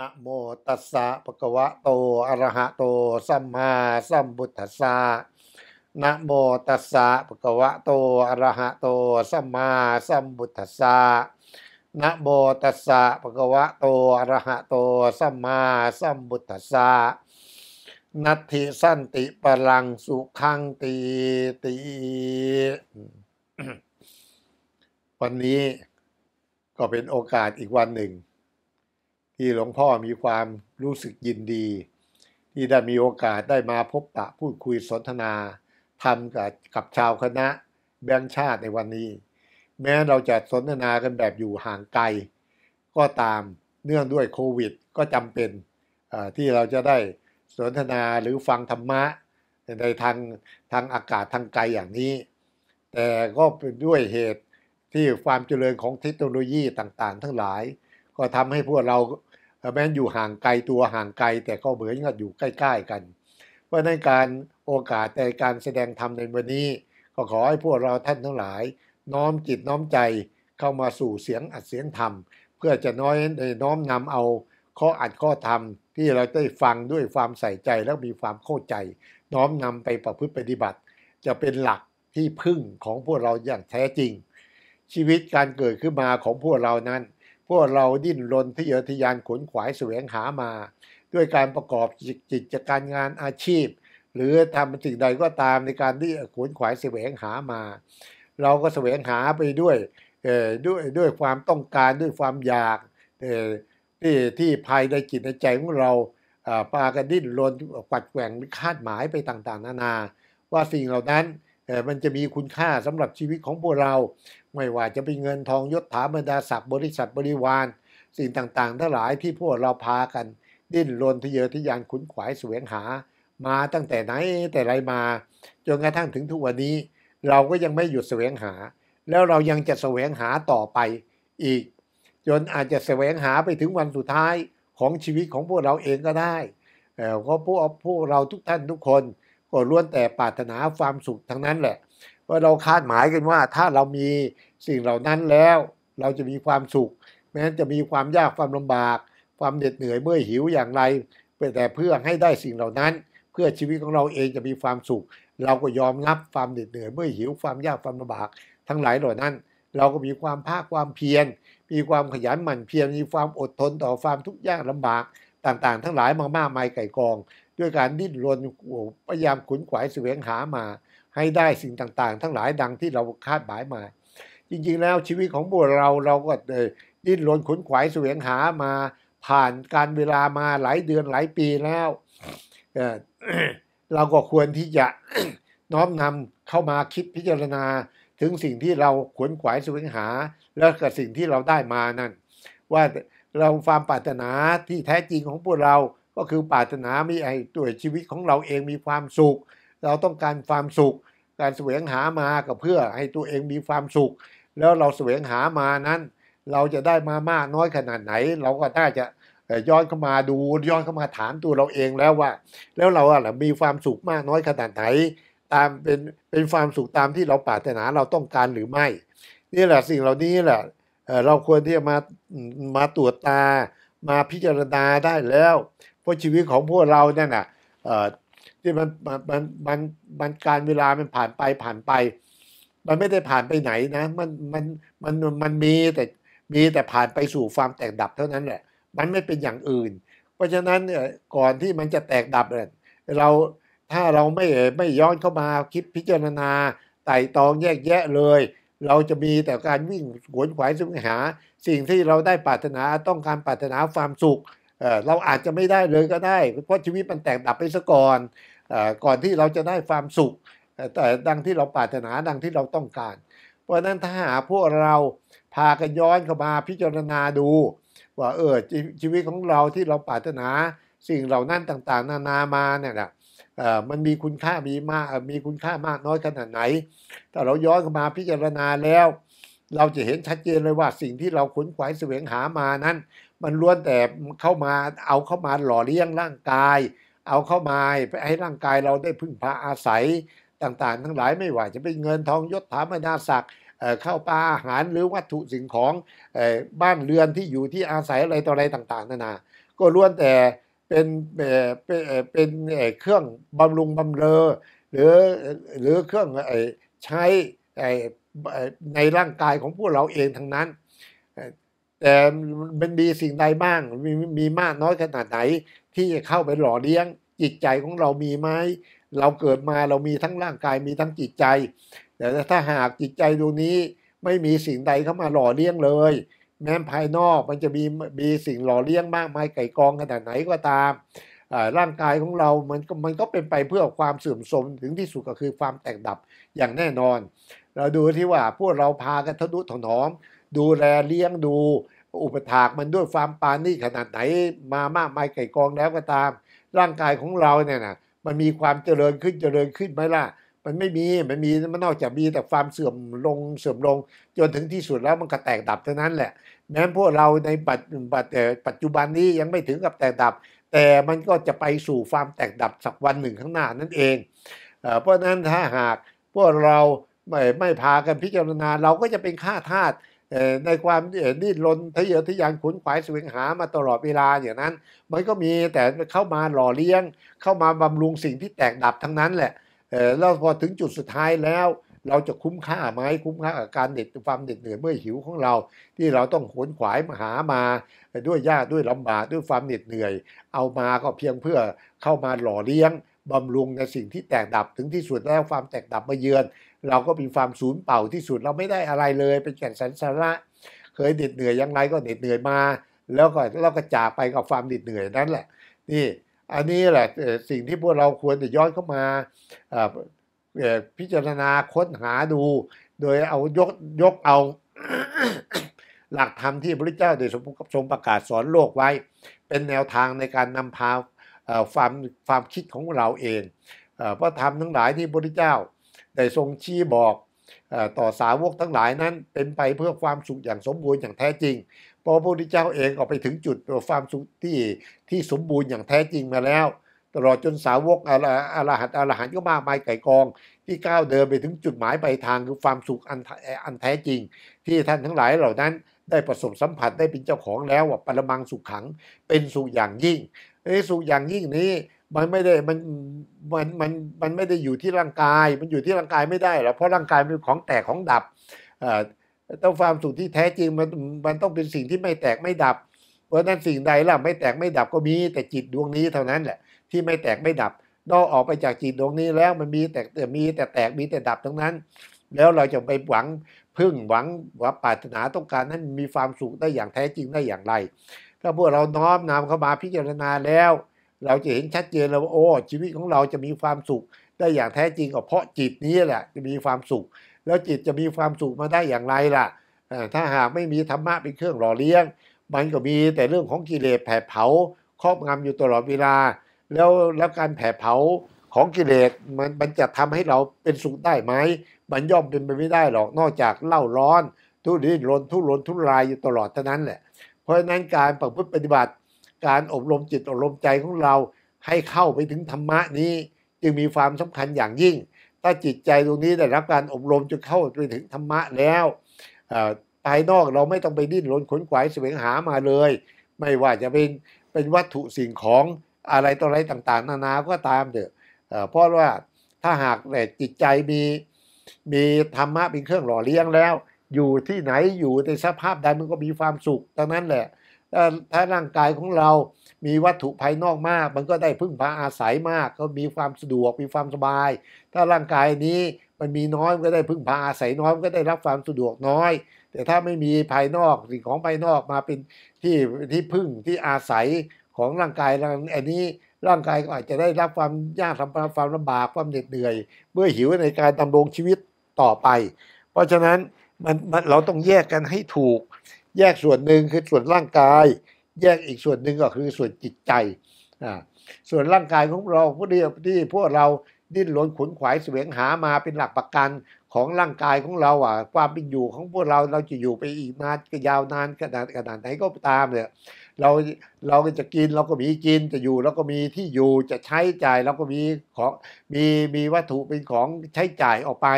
นะโมตัสสะปะคะวะโตอะระหะโตสัมมาสัมพุทธัสสะนะโมตัสสะปะคะวะโตอะระหะโตสัมมาสัมพุทธัสสะนะโมตัสสะปะคะวะโตอะระหะโตสัมมาสัมพุทธัสสะนัตถิสันติปรังสุขังตีตีวันนี้ก็เป็นโอกาสอีกวันหนึ่งที่หลวงพ่อมีความรู้สึกยินดีที่ได้มีโอกาสได้มาพบปะพูดคุยสนทนาทำกับกับชาวคณะแบงค์ชาติในวันนี้ แม้เราจะสนทนากันแบบอยู่ห่างไกลก็ตามเนื่องด้วยโควิด ก็จำเป็นที่เราจะได้สนทนาหรือฟังธรรมะในทางทางอากาศทางไกลอย่างนี้ แต่ก็เป็นด้วยเหตุที่ความเจริญของเทคโนโลยีต่างๆทั้งหลาย ก็ทำให้พวกเราแม้นอยู่ห่างไกลตัวห่างไกลแต่ก็เหมือนกับอยู่ใกล้ ๆกันเพราะในการโอกาสในการแสดงธรรมในวันนี้ ก็ขอให้พวกเราท่านทั้งหลาย น้อมจิตน้อมใจเข้ามาสู่เสียงอัดเสียงธรรม เพื่อจะน้อยน้อมนำเอาข้ออัดข้อธรรมที่เราได้ฟังด้วยความใส่ใจและมีความเข้าใจ น้อมนำไปประพฤติปฏิบัติ จะเป็นหลักที่พึ่งของพวกเราอย่างแท้จริง ชีวิตการเกิดขึ้นมาของพวกเรานั้นพวกเราดิ้นรนทะเยอทะยานขนขวายแสวงหามา ด้วยการประกอบจิตการงานอาชีพ หรือทำสิ่งใดก็ตามในการที่ขนขวายแสวงหามา เราก็แสวงหาไปด้วยด้วยด้วยความต้องการด้วยความอยากที่ที่ภายในจิตในใจของเราปากระดิ้นรนกัดแกว่งคาดหมายไปต่างๆนานา ว่าสิ่งเหล่านั้นแต่มันจะมีคุณค่าสำหรับชีวิตของพวกเรา ไม่ว่าจะเป็นเงินทองยศถาบรรดาศักดิ์บริษัทบริวารสิ่งต่าง ๆ ทั้งหลายที่พวกเราพากัน ดิ้นรนทะเยอทะยานขุนขวายแสวงหามาตั้งแต่ไหนแต่ไรมาจนกระทั่งถึงทุกวันนี้ เราก็ยังไม่หยุดแสวงหา แล้วเรายังจะแสวงหาต่อไปอีก จนอาจจะแสวงหาไปถึงวันสุดท้ายของชีวิตของพวกเราเองก็ได้แต่ก็พวกพวกเราทุกท่านทุกคนก็ล้วนแต่ปรารถนาความสุขทั้งนั้นแหละ ว่าเราคาดหมายกันว่าถ้าเรามีสิ่งเหล่านั้นแล้ว เราจะมีความสุข แม้จะมีความยากความลำบาก ความเหน็ดเหนื่อยเมื่อหิวอย่างไรแต่เพื่อให้ได้สิ่งเหล่านั้น เพื่อชีวิตของเราเองจะมีความสุข เราก็ยอมรับความเหน็ดเหนื่อยเมื่อหิว ความยากความลำบาก ทั้งหลายเหล่านั้น เราก็มีความภาคความเพียรมีความขยันหมั่นเพียรมีความอดทนต่อความทุกข์ยากลำบาก ต่างๆ ทั้งหลายมามากมายไก่กองด้วยการดิ้นรนพยายามขุนขวายเสวงหามาให้ได้สิ่งต่างๆ ทั้งหลายดังที่เราคาดหมายมา จริงๆแล้วชีวิตของบววเราเราก็ดิ้นรนขุนขวายเสวงหามา ผ่านการเวลามาหลายเดือนหลายปีแล้วเราก็ควรที่จะน้อมนำเข้ามาคิดพิจารณาถึงสิ่งที่เราขวนขวายสวงหา และกับสิ่งที่เราได้มานั่นว่าเราความปรารถนาที่แท้จริงของพวกเราก็คือปรารถนามีไอ้ตัวชีวิตของเราเองมีความสุข เราต้องการความสุข การแสวงหามาก็เพื่อให้ตัวเองมีความสุข แล้วเราแสวงหามานั้น เราจะได้มามากน้อยขนาดไหน เราก็น่าจะย้อนเข้ามาดูย้อนเข้ามาถามตัวเราเองแล้วว่า แล้วเราอะมีความสุขมากน้อยขนาดไหนตามเป็นเป็นความสุขตามที่เราปรารถนาเราต้องการหรือไม่นี่แหละสิ่งเหล่านี้แหละเราควรที่จะมามาตรวจตามาพิจารณาได้แล้วเพราะชีวิตของพวกเราเนี่ยนะที่มันมันมันมันการเวลามันผ่านไปผ่านไป มันไม่ได้ผ่านไปไหนนะมันมันมันมันมีแต่มีแต่ผ่านไปสู่ความแตกดับเท่านั้นแหละ มันไม่เป็นอย่างอื่น เพราะฉะนั้นก่อนที่มันจะแตกดับเราถ้าเราไม่ไม่ย้อนเข้ามาคิดพิจารณาไต่ตองแยกแยะเลยเราจะมีแต่การวิ่งขวนขวายสุขหา สิ่งที่เราได้ปรารถนาต้องการปรารถนาความสุขเราอาจจะไม่ได้เลยก็ได้ เพราะชีวิตมันแตกดับไปซะก่อนก่อนที่เราจะได้ความสุข แต่ดังที่เราปรารถนาดังที่เราต้องการ เพราะนั้นถ้าหาพวกเราพากันย้อนเข้ามาพิจารณาดู ว่าเออชีวิตของเราที่เราปรารถนา สิ่งเหล่านั้นต่างๆนานามาเนี่ยแหละมันมีคุณค่ามีมากมีคุณค่ามากน้อยขนาดไหนถ้าเราย้อนมาพิจารณาแล้ว เราจะเห็นชัดเจนเลยว่าสิ่งที่เราขนขวายเสวงหามานั้น มันล้วนแต่เข้ามาเอาเข้ามาหล่อเลี้ยงร่างกาย เอาเข้ามาให้ร่างกายเราได้พึ่งพาอาศัยต่างๆ ทั้งหลายไม่ว่าจะเป็นเงินทองยศถาบรรดาศักดิ์เข้าปลาอาหารหรือวัตถุสิ่งของบ้านเรือนที่อยู่ที่อาศัยอะไรต่ออะไรต่างๆนานาก็ล้วนแต่เป็นเป็นเครื่องบำรุงบำเรอหรือหรือเครื่องใช้ในร่างกายของพวกเราเองทั้งนั้นแต่มันมีสิ่งใดบ้างมีมีมากน้อยขนาดไหนที่จะเข้าไปหล่อเลี้ยง จิตใจของเรามีไหมเราเกิดมาเรามีทั้งร่างกายมีทั้งจิตใจ แต่ถ้าหากจิตใจดวงนี้ไม่มีสิ่งใดเข้ามาหล่อเลี้ยงเลยแม้นภายนอกมันจะมีมีสิ่งหล่อเลี้ยงมากมายไก่กองขนาดไหนก็ตามร่างกายของเรามันก็มันก็เป็นไปเพื่อความเสื่อมสทรมถึงที่สุดก็คือความแตกดับอย่างแน่นอน เราดูที่ว่าพวกเราพากันทะนุถนอม ดูแลเลี้ยงดูอุปถากมันด้วยความปานนี่ขนาดไหนมามากมายไก่กองแล้วก็ตาม ร่างกายของเราเนี่ยนะมันมีความเจริญขึ้นเจริญขึ้นไหมล่ะมันไม่มี มันมีมันนอกจากมีแต่ความเสื่อมลง เสื่อมลง จนถึงที่สุดแล้วมันก็แตกดับเท่านั้นแหละ แม้พวกเราในปัจปัจปัจจุบันนี้ยังไม่ถึงกับแตกดับ แต่มันก็จะไปสู่ความแตกดับสักวันหนึ่งข้างหน้านั่นเอง เพราะนั้นถ้าหากพวกเราไม่ไม่พากันพิจารณาเราก็จะเป็นข้าทาสในความดิ้นรนทะเยอทะยานขุนขวายสวงหามาตลอดเวลาอย่างนั้นมันก็มีแต่เข้ามาหล่อเลี้ยง เข้ามาบำรุงสิ่งที่แตกดับทั้งนั้นแหละแล้วพอถึงจุดสุดท้ายแล้ว เราจะคุ้มค่าไหมคุ้มค่ากับการเด็ดความเด็ดเหนื่อยเมื่อหิวของเรา ที่เราต้องขนขวายมาหามาด้วยยากด้วยลำบากด้วยความเหน็ดเหนื่อย เอามาก็เพียงเพื่อเข้ามาหล่อเลี้ยงบำรุงในสิ่งที่แตกดับถึงที่สุดแล้วความแตกดับมาเยือน เราก็เป็นความสูญเปล่าที่สุดเราไม่ได้อะไรเลย เป็นแก่นสันสาระเคยเด็ดเหนื่อยยังไงก็เด็ดเหนื่อยมาแล้วก็แล้วก็จากไปกับความเด็ดเหนื่อยนั่นแหละ นี่อันนี้แหละสิ่งที่พวกเราควรจะย้อนเข้ามาพิจารณาค้นหาดู โดยเอายกยกเอาหลักธรรมที่พระเจ้าได้ทรงประกาศสอนโลกไว้ เป็นแนวทางในการนำพาความความคิดของเราเองเพราะธรรมทั้งหลายที่พระพุทธเจ้าได้ทรงชี้บอกต่อสาวกทั้งหลายนั้นเป็นไปเพื่อความสุขอย่างสมบูรณ์อย่างแท้จริงพอพระพุทธเจ้าเองออกไปถึงจุดความสุขที่ที่สมบูรณ์อย่างแท้จริงมาแล้ว ตลอดจนสาวกอรอรหันอรหันก็มากมายไก่กองที่ก้าวเดินไปถึงจุดหมายปลายทางคือความสุขอันอันแท้จริง ที่ท่านทั้งหลายเหล่านั้นได้ประสบสัมผัสได้เป็นเจ้าของแล้วว่าปรมังสุขขังเป็นสุขอย่างยิ่งไอ้สุขอย่างยิ่งนี้มันไม่ได้มันมันมันมันไม่ได้อยู่ที่ร่างกายมันอยู่ที่ร่างกายไม่ได้หรอกเพราะร่างกายเป็นของแตกของดับต้องความสุขที่แท้จริงมันมันต้องเป็นสิ่งที่ไม่แตกไม่ดับ เพราะนั้นสิ่งใดล่ะไม่แตกไม่ดับก็มีแต่จิตดวงนี้เท่านั้นแหละที่ไม่แตกไม่ดับนอกออกไปจากจิตดวงนี้แล้วมันมีแต่มีแต่แตกมีแต่ดับทั้งนั้น แล้วเราจะไปหวังพึ่งหวังว่าปรารถนาต้องการนั้นมีความสุขได้อย่างแท้จริงได้อย่างไรถ้าพวกเราน้อมนำเข้ามาพิจารณาแล้ว เราจะเห็นชัดเจนแล้วว่าโอ้ชีวิตของเราจะมีความสุขได้อย่างแท้จริงก็เพราะจิตนี้แหละจะมีความสุขแล้วจิตจะมีความสุขมาได้อย่างไรล่ะ ถ้าหากไม่มีธรรมะเป็นเครื่องหล่อเลี้ยง มันก็มีแต่เรื่องของกิเลสแผดเผา ครอบงำอยู่ตลอดเวลา แล้วแล้วการแผดเผาของกิเลสมันมันจะทำให้เราเป็นสุขได้ไหมมันย่อมเป็นไปไม่ได้หรอก นอกจากเล่าร้อน ทุรินรนทุรนทุรายอยู่ตลอดเท่านั้นแหละ เพราะฉะนั้นการประพฤติปฏิบัติการอบรมจิตอบรมใจของเราให้เข้าไปถึงธรรมะนี้จึงมีความสำคัญอย่างยิ่งถ้าจิตใจตรงนี้ได้รับการอบรมจนเข้าไปถึงธรรมะแล้วภายนอกเราไม่ต้องไปดิ้นรนขนขวายแสวงหามาเลย ไม่ว่าจะเป็นเป็นวัตถุสิ่งของอะไรต่ออะไรต่างๆ นานาก็ตามเถอะเพราะว่าถ้าหากแต่จิตใจมีมีธรรมะเป็นเครื่องหล่อเลี้ยงแล้ว อยู่ที่ไหนอยู่ในสภาพใดมันก็มีความสุขดังนั้นแหละ ถ้าร่างกายของเรามีวัตถุภายนอกมาก มันก็ได้พึ่งพาอาศัยมากก็มีความสะดวก มีความสบาย ถ้าร่างกายนี้มันมีน้อยมันก็ได้พึ่งพาอาศัยน้อยมันก็ได้รับความสะดวกน้อย แต่ถ้าไม่มีภายนอกสิ่งของภายนอกมาเป็นที่ที่พึ่งที่อาศัยของร่างกายอันนี้ร่างกายก็อาจจะได้รับความยากทำความลำบากความเหน็ดเหนื่อย เมื่อหิวในการดำรงชีวิตต่อไป เพราะฉะนั้นมันเราต้องแยกกันให้ถูกแยกส่วนหนึ่งคือส่วนร่างกายแยกอีกส่วนหนึ่งก็คือส่วนจิตใจอ่าส่วนร่างกายของเราพวกเดียวที่พวกเราดิ้นรนขนขวายเสวงหามาเป็นหลักประกันของร่างกายของเราอ่ะความเป็นอยู่ของพวกเราเราจะอยู่ไปอีกนานก็ยาวนานขนาดขนาดไหนก็ตามเนี่ยเราเราจะกินเราก็มีกินจะอยู่เราก็มีที่อยู่จะใช้จ่ายเราก็มีของมีมีวัตถุเป็นของใช้จ่ายออกไป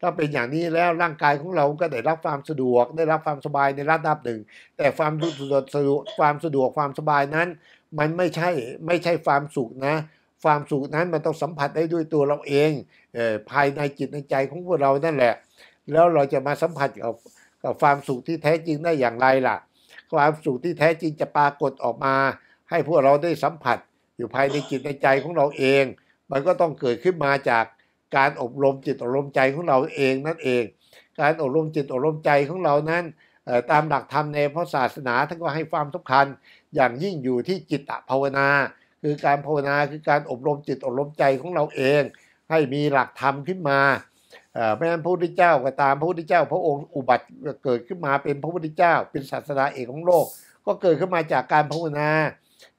ถ้าเป็นอย่างนี้แล้วร่างกายของเราก็ได้รับความสะดวก ได้รับความสบายในระดับหนึ่ง แต่ความสะดวกความสะดวกความสบายนั้น มันไม่ใช่ไม่ใช่ความสุขนะ ความสุขนั้นมันต้องสัมผัสได้ด้วยตัวเราเองเออภายในจิตในใจของพวกเรานั่นแหละ แล้วเราจะมาสัมผัสกับกับความสุขที่แท้จริงได้อย่างไรล่ะ ความสุขที่แท้จริงจะปรากฏออกมา ให้พวกเราได้สัมผัสอยู่ภายในจิตในใจของเราเอง มันก็ต้องเกิดขึ้นมาจากการอบรมจิตอบรมใจของเราเองนั่นเอง การอบรมจิตอบรมใจของเรานั้นตามหลักธรรมในพระศาสนาท่านก็ให้ความสำคัญอย่างยิ่งอยู่ที่จิตภาวนา คือการภาวนาคือการอบรมจิตอบรมใจของเราเอง ให้มีหลักธรรมขึ้นมาแม้พระพุทธเจ้าก็ตามพระพุทธเจ้า พระองค์อุบัติเกิดขึ้นมาเป็นพระพุทธเจ้า เป็นศาสนาเอกของโลกก็เกิดขึ้นมาจากการภาวนา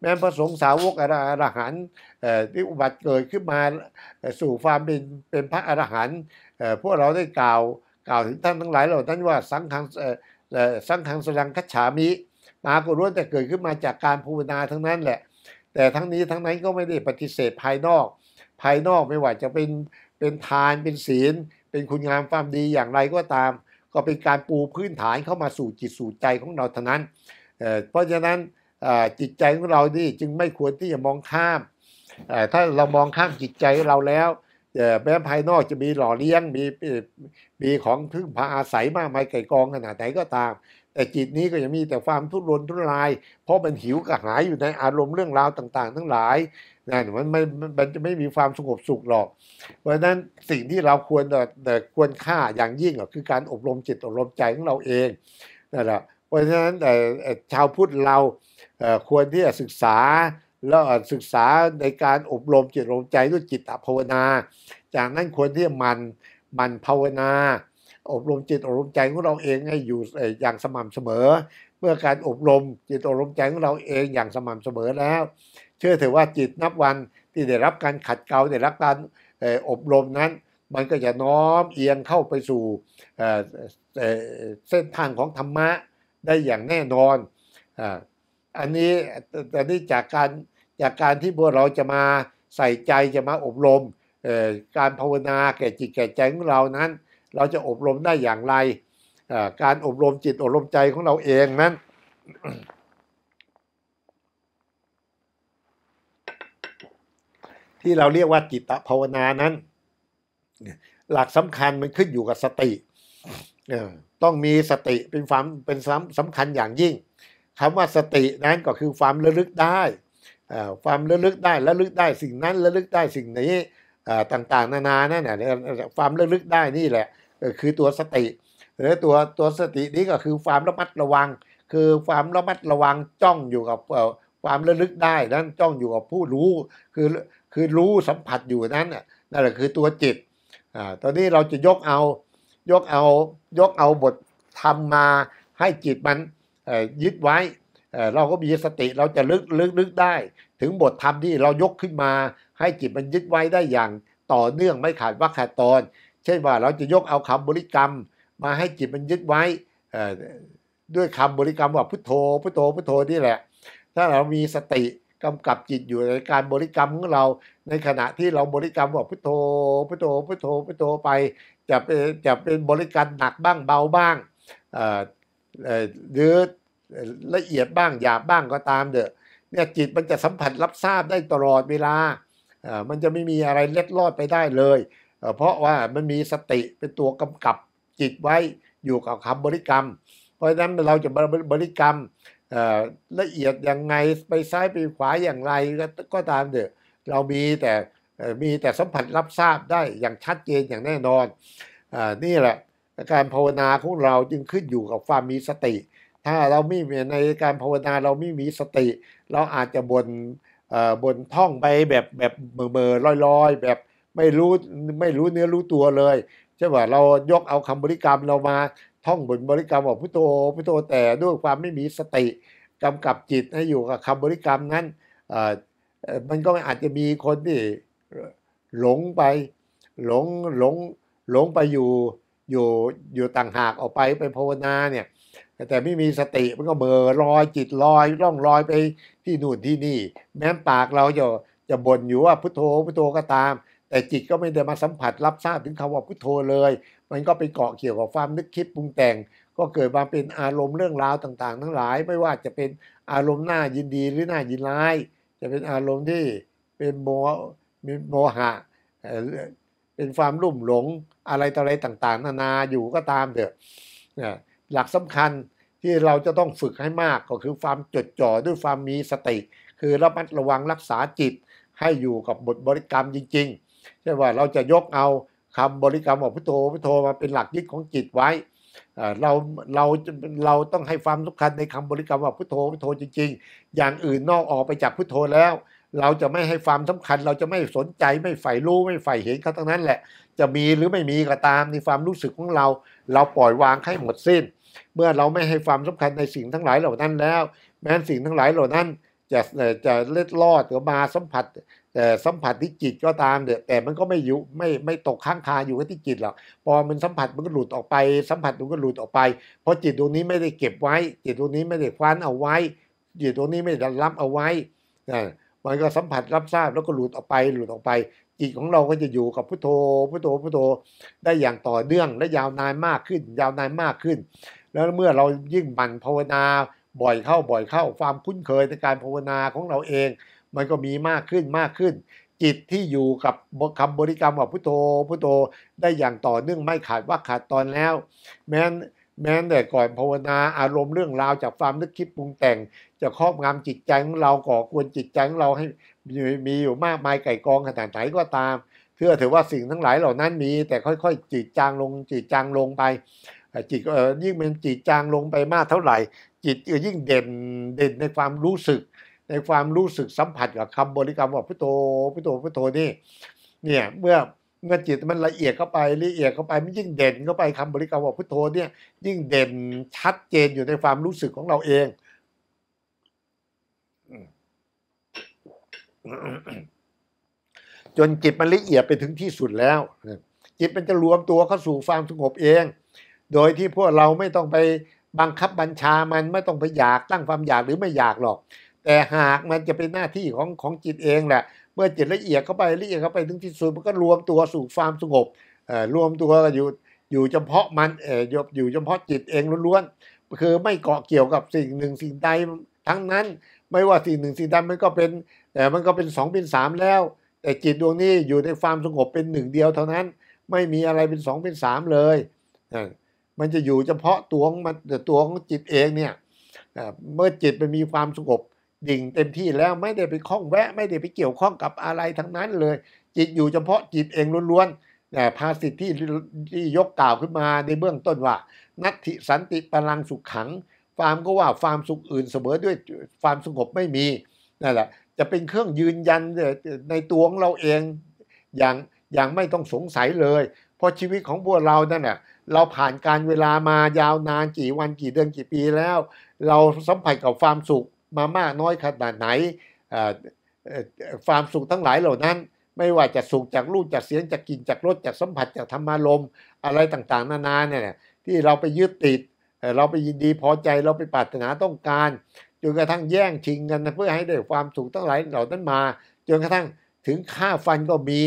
แม้พระสงฆ์สาวกอรหันต์ที่อุบัติเกิดขึ้นมาสู่ความเป็นเป็นพระอรหันต์พวกเราได้กล่าวกล่าวถึงท่านทั้งหลายเหล่านั้นว่าสังฆังสังฆังสรังคัจฉามิมาก็ล้วนแต่เกิดขึ้นมาจากการภาวนาทั้งนั้นแหละ แต่ทั้งนี้ทั้งนั้นก็ไม่ได้ปฏิเสธภายนอกภายนอกไม่ว่าจะเป็นเป็นทานเป็นศีลเป็นคุณงามความดีอย่างไรก็ตาม ก็เป็นการปูพื้นฐานเข้ามาสู่จิตสู่ใจของเราเท่านั้นเพราะฉะนั้นจิตใจของเรานี่จึงไม่ควรที่จะมองข้าม ถ้าเรามองข้ามจิตใจเราแล้วแม้ภายนอกจะมีหล่อเลี้ยงมีมีของพึ่งพาอาศัยมากมายไก่กองขนาดไหนก็ตาม แต่จิตนี้ก็ยังมีแต่ความทุรนทุราย เพราะมันหิวกระหายอยู่ในอารมณ์เรื่องราวต่างๆ ทั้งหลายนั่นมันไม่มันจะไม่มีความสงบสุขหรอก เพราะฉะนั้นสิ่งที่เราควรควรค่าอย่างยิ่งก็คือการอบรมจิตอบรมใจของเราเองนั่นแหละเพราะฉะนั้นชาวพุทธเราควรที่จะศึกษาแล้วศึกษาในการอบรมจิตอบรมใจด้วยจิตภาวนา จากนั้นควรที่จะมันมันภาวนา อบรมจิตอบรมใจของเราเองให้อยู่อย่างสม่ำเสมอ เมื่อการอบรมจิตอบรมใจของเราเองอย่างสม่ำเสมอแล้ว เชื่อเถอะว่าจิตนับวันที่ได้รับการขัดเกลาได้รับการอบรมนั้น มันก็จะน้อมเอียงเข้าไปสู่เส้นทางของธรรมะได้อย่างแน่นอนอันนี้แต่นี่จากการจากการที่พวกเราจะมาใส่ใจจะมาอบรมการภาวนาแก่จิตแก่ใจของเรานั้น เราจะอบรมได้อย่างไรการอบรมจิตอบรมใจของเราเองนั้น ที่เราเรียกว่าจิตภาวนานั้น หลักสำคัญมันขึ้นอยู่กับสติต้องมีสติเป็นความเป็นสำคัญอย่างยิ่งคำว่าสตินั้นก็คือความระลึกได้ ความระลึกได้ระลึกได้สิ่งนั้นระลึกได้สิ่งนี้ต่างๆนานา นั่นแหละความระลึกได้นี่แหละคือตัวสติหรือตัวตัวสตินี้ก็คือความระมัดระวัง คือความระมัดระวังจ้องอยู่กับความระลึกได้นั้นจ้องอยู่กับผู้รู้คือคือรู้สัมผัสอยู่นั้นนั่นแหละคือตัวจิตตอนนี้เราจะยกเอายกเอายกเอาบทธรรมมาให้จิตมันยึดไว้ เราก็มีสติเราจะลึกลึกลึกได้ ถึงบทธรรมที่เรายกขึ้นมาให้จิตมันยึดไว้ได้อย่างต่อเนื่องไม่ขาดวัาขาดตอน เช่นว่าเราจะยกเอาคำบริกรรมมาให้จิตมันยึดไว้ด้วยคำบริกรรมว่าพุทโธพุทโธพุทโธนี่แหละ ถ้าเรามีสติกำกับจิตอยู่ในการบริกรรมของเรา ในขณะที่เราบริกรรมว่าพุทโธพุทโธพุทโธพุทโธไปจะเป็นจะเป็นบริกรรมหนักบ้างเบาบ้างหรือละเอียดบ้างหยาบบ้างก็ตามเ้อะเนี่ยจิตมันจะสัมผัสรับทราบได้ตลอดเวลาอมันจะไม่มีอะไรเล็ดลอดไปได้เลย เพราะว่ามันมีสติเป็นตัวกำกับจิตไว้อยู่กับคำบริกรรม เพราะฉะนั้นเราจะบริกรรมละเอียดยังไงไปซ้ายไปขวาอย่างไรก็ตามเถอะเรามีแต่ มีแต่สัมผัสรับทราบได้อย่างชัดเจนอย่างแน่นอนนี่แหละการภาวนาของเราจึงขึ้นอยู่กับความมีสติถ้าเราไม่ในการภาวนาเราไม่มีสติ เราอาจจะบนบนท่องไปแบบแบบเบื่อๆลอยๆ แบบไม่รู้ไม่รู้เนื้อรู้ตัวเลยใช่ไหมเรายกเอาคำบริกรรมเรามาท่องบนบริกรรมบอกพุทโธพุทโธแต่ ด้วยความไม่มีสติกำกับจิตให้อยู่กับคำบริกรรมนั้นมันก็อาจจะมีคนที่หลงไป หลงหลงหลงไปอยู่อยู่อยู่ต่างหากออกไปไปภาวนาเนี่ยแต่ไม่มีสติมันก็เบอร์ลอย จิตลอยล่องลอยไปที่นู่นที่นี่ แม้ปากเราจะจะบ่นอยู่ว่าพุทโธพุทโธก็ตาม แต่จิตก็ไม่ได้มาสัมผัสรับทราบถึงคำว่าพุทโธเลย มันก็ไปเกาะเกี่ยวกับความนึกคิดปรุงแต่ง ก็เกิดมาเป็นอารมณ์เรื่องราวต่าง ๆ ทั้งหลายไม่ว่าจะเป็นอารมณ์หน้ายินดีหรือหน้ายินร้ายจะเป็นอารมณ์ที่เป็นโมเป็นโมหะเป็นความรุ่มหลงอะไรต่ออะไรต่าง ๆ นานาอยู่ก็ตามเถอะหลักสำคัญที่เราจะต้องฝึกให้มากก็คือความจดจ่อด้วยความมีสติ คือระมัดระวังรักษาจิตให้อยู่กับบทบริกรรมจริงๆใช่ว่าเราจะยกเอาคำบริกรรมของพุทโธพุทโธมาเป็นหลักยึดของจิตไว้ เราเราเราต้องให้ความสำคัญในคำบริกรรมว่าพุทโธพุทโธจริงๆ อย่างอื่นนอกออกไปจากพุทโธแล้ว เราจะไม่ให้ความสำคัญ เราจะไม่สนใจไม่ใฝ่รู้ไม่ใฝ่เห็นเขาทั้งนั้นแหละ จะมีหรือไม่มีก็ตามในความรู้สึกของเรา เราปล่อยวางให้หมดสิ้นเมื่อเราไม่ให้ความสำคัญในสิ่งทั้งหลายเหล่านั้นแล้ว แม้สิ่งทั้งหลายเหล่านั้นจะจะเล็ดลอดหรือมาสัมผัสแต่สัมผัสที่จิตก็ตามเดี๋ยแต่มันก็ไม่อยู่ไม่ไม่ตกข้างคาอยู่กับที่จิตหรอก พอมันสัมผัสมันก็หลุดออกไปสัมผัสมันก็หลุดออกไปเพราะจิตดวงนี้ไม่ได้เก็บไว้จิตดวงนี้ไม่ได้คว้านเอาไว้จิตดวงนี้ไม่ได้รับเอาไว้นะมันก็สัมผัสรับทราบแล้วก็หลุดออกไปหลุดออกไปจิตของเราก็จะอยู่กับพุทโธ พุทโธพุทโธได้อย่างต่อเนื่องและยาวนานมากขึ้น ยาวนานมากขึ้นแล้วเมื่อเรายิ่งบันภาวนาบ่อยเข้าบ่อยเข้าความคุ้นเคยในการภาวนาของเราเองมันก็มีมากขึ้นมากขึ้น จิตที่อยู่กับคำบริกรรมว่าพุทโธพุทโธได้อย่างต่อเนื่องไม่ขาดว่าขาดตอนแล้วแม้นแม้แต่ก่อนภาวนาอารมณ์เรื่องราวจากความนึกคิดปรุงแต่ง จะครอบงำจิตใจของเราก่อกวนจิตใจของเราให้มีอยู่มากมายไก่กองขนาดไหนก็ตาม เพื่อถือว่าสิ่งทั้งหลายเหล่านั้นมี แต่ค่อย ๆ จิตจางลง จิตจางลงไปจิตยิ่งเป็นจิตจางลงไปมากเท่าไหร่ จิตยิ่งเด่นเด่นในความรู้สึก ในความรู้สึกสัมผัสกับคำบริกรรมว่าพุทโธพุทโธพุทโธนี่เนี่ยเมื่อเมื่อจิตมันละเอียดเข้าไปละเอียดเข้าไปมันยิ่งเด่นเข้าไปคำบริกรรมว่าพุทโธ เนี่ย ยิ่งเด่นชัดเจนอยู่ในความรู้สึกของเราเอง จนจิตมันละเอียดไปถึงที่สุดแล้ว จิตมันจะรวมตัวเข้าสู่ความสงบเองโดยที่พวกเราไม่ต้องไปบังคับบัญชามันไม่ต้องไปอยากตั้งความอยากหรือไม่อยากหรอก แต่หากมันจะเป็นหน้าที่ของของจิตเองแหละเมื่อจิตละเอียดเข้าไปละเอียดเข้าไปถึงที่สุดมันก็รวมตัวสู่ความสงบ รวมตัวอยู่อยู่เฉพาะมันเอยู่เฉพาะจิตเองล้วนๆคือไม่เกาะเกี่ยวกับสิ่งหนึ่งสิ่งใดทั้งนั้น ไม่ว่าสิ่งหนึ่งสิ่งใดมันก็เป็น แต่มันก็เป็นสองเป็นสามแล้ว แต่จิตดวงนี้อยู่ในความสงบเป็นหนึ่งเดียวเท่านั้น ไม่มีอะไรเป็นสองเป็นสามเลยมันจะอยู่เฉพาะตัวของมันตัวของจิตเองเนี่ยเมื่อจิตมันมีความสงบดิ่งเต็มที่แล้วไม่ได้ไปคล้องแวะ ไม่ได้ไปเกี่ยวข้องกับอะไรทั้งนั้นเลย จิตอยู่เฉพาะจิตเองล้วนๆแต่ภาสิทธิที่ยกกล่าวขึ้นมา ในเบื้องต้นว่า นัตถิสันติปรังสุขขังความก็ว่าความสุขอื่นเสมอด้วยความสงบไม่มีนั่นแหละจะเป็นเครื่องยืนยันในตัวของเราเองอย่างอย่างไม่ต้องสงสัยเลย เพราะชีวิตของพวกเรานั่นห่ะเราผ่านการเวลามายาวนานกี่วันกี่เดือนกี่ปีแล้ว เราสัมผัสกับความสุขมามากน้อยขนาดไหนความสุขทั้งหลายเหล่านั้น ไม่ว่าจะสุขจากรูปจากเสียงจากกลิ่นจากรสจากสัมผัสจากธรรมารมอะไรต่างๆ นานาเนี่ยที่เราไปยึดติด เราไปยินดีพอใจเราไปปรารถนาต้องการ จนกระทั่งแย่งชิงกันเพื่อให้ได้ความสุขทั้งหลายเหล่านั้นมา จนกระทั่งถึงฆ่าฟันก็มี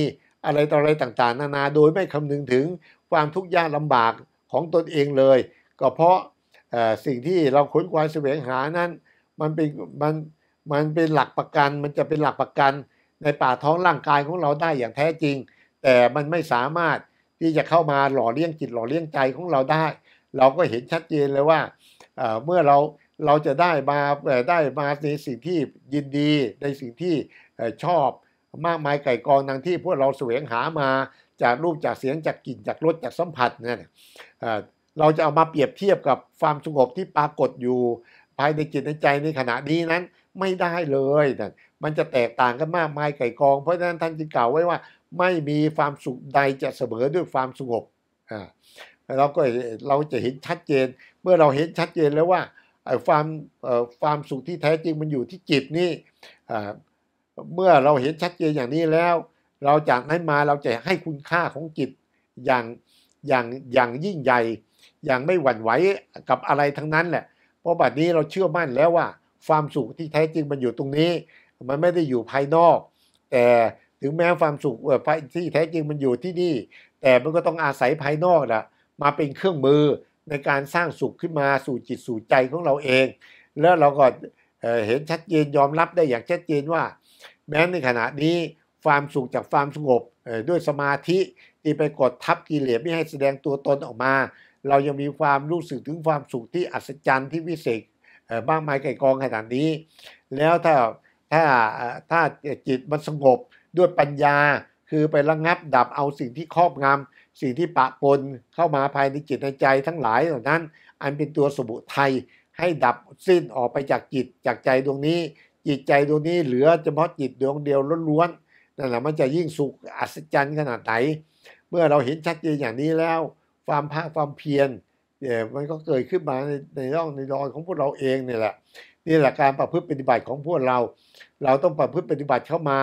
อะไรต่ออะไรต่างๆ นานา โดยไม่คำนึงถึงความทุกข์ยากลำบากของตนเองเลย ก็เพราะสิ่งที่เราค้นคว้าแสวงหานั้นมันเป็นมันมันเป็นหลักประกันมันจะเป็นหลักประกัน ในป่าท้องร่างกายของเราได้อย่างแท้จริง แต่มันไม่สามารถที่จะเข้ามาหล่อเลี้ยงจิตหล่อเลี้ยงใจของเราได้ เราก็เห็นชัดเจนเลยว่าเมื่อเราเราจะได้มาได้มาในสิ่งที่ยินดีในสิ่งที่ชอบมากมายไก่กองดังที่พวกเราแสวงหามาจากรูปจากเสียงจากกลิ่นจากรสจากสัมผัสเนี่ยเราจะเอามาเปรียบเทียบกับความสงบที่ปรากฏอยู่ภายในจิตในใจในขณะนี้นั้นไม่ได้เลยนะมันจะแตกต่างกันมากมายไก่กอง เพราะฉะนั้นท่านจึงกล่าวไว้ว่าไม่มีความสุขใดจะเสมอด้วยความสงบอ่าเราก็เราจะเห็นชัดเจน เมื่อเราเห็นชัดเจนแล้วว่าความความสุขที่แท้จริงมันอยู่ที่จิตนี่เมื่อเราเห็นชัดเจนอย่างนี้แล้วเราจะให้มาเราจะให้คุณค่าของจิตอย่างอย่างอย่างยิ่งใหญ่อย่างไม่หวั่นไหวกับอะไรทั้งนั้นแหละเพราะบัดนี้เราเชื่อมั่นแล้วว่า ความสุขที่แท้จริงมันอยู่ตรงนี้ มันไม่ได้อยู่ภายนอก แต่ถึงแม้ความสุขที่แท้จริงมันอยู่ที่นี่แต่มันก็ต้องอาศัยภายนอกนะมาเป็นเครื่องมือในการสร้างสุขขึ้นมาสู่จิตสู่ใจของเราเอง แล้วเราก็เห็นชัดเจนยอมรับได้อย่างชัดเจนว่า แม้ในขณะนี้ความสุขจากความสงบด้วยสมาธิที่ไปกดทับกิเลสไม่ให้แสดงตัวตนออกมา เรายังมีความรู้สึกถึงความสุขที่อัศจรรย์ที่วิเศษมากมายไก่กองขนาดนี้ แล้วถ้าถ้าถ้าจิตมันสงบด้วยปัญญาคือไประงงับดับเอาสิ่งที่ครอบงำสิ่งที่ปะปนเข้ามาภายในจิตในใจทั้งหลายเหล่านั้น อันเป็นตัวสมุทัยให้ดับสิ้นออกไปจากจิตจากใจดวงนี้ จิตใจดวงนี้เหลือเฉพาะจิตดวงเดียวล้วนๆนั่นแหละมันจะยิ่งสุขอัศจรรย์ขนาดไหน เมื่อเราเห็นชัดเจนอย่างนี้แล้ว ความภาคความเพียรเนี่ยมันก็เกิดขึ้นมาในในร่องในรอยของพวกเราเองเนี่ยแหละนี่แหละการประพฤติปฏิบัติของพวกเรา เราต้องประพฤติปฏิบัติเข้ามา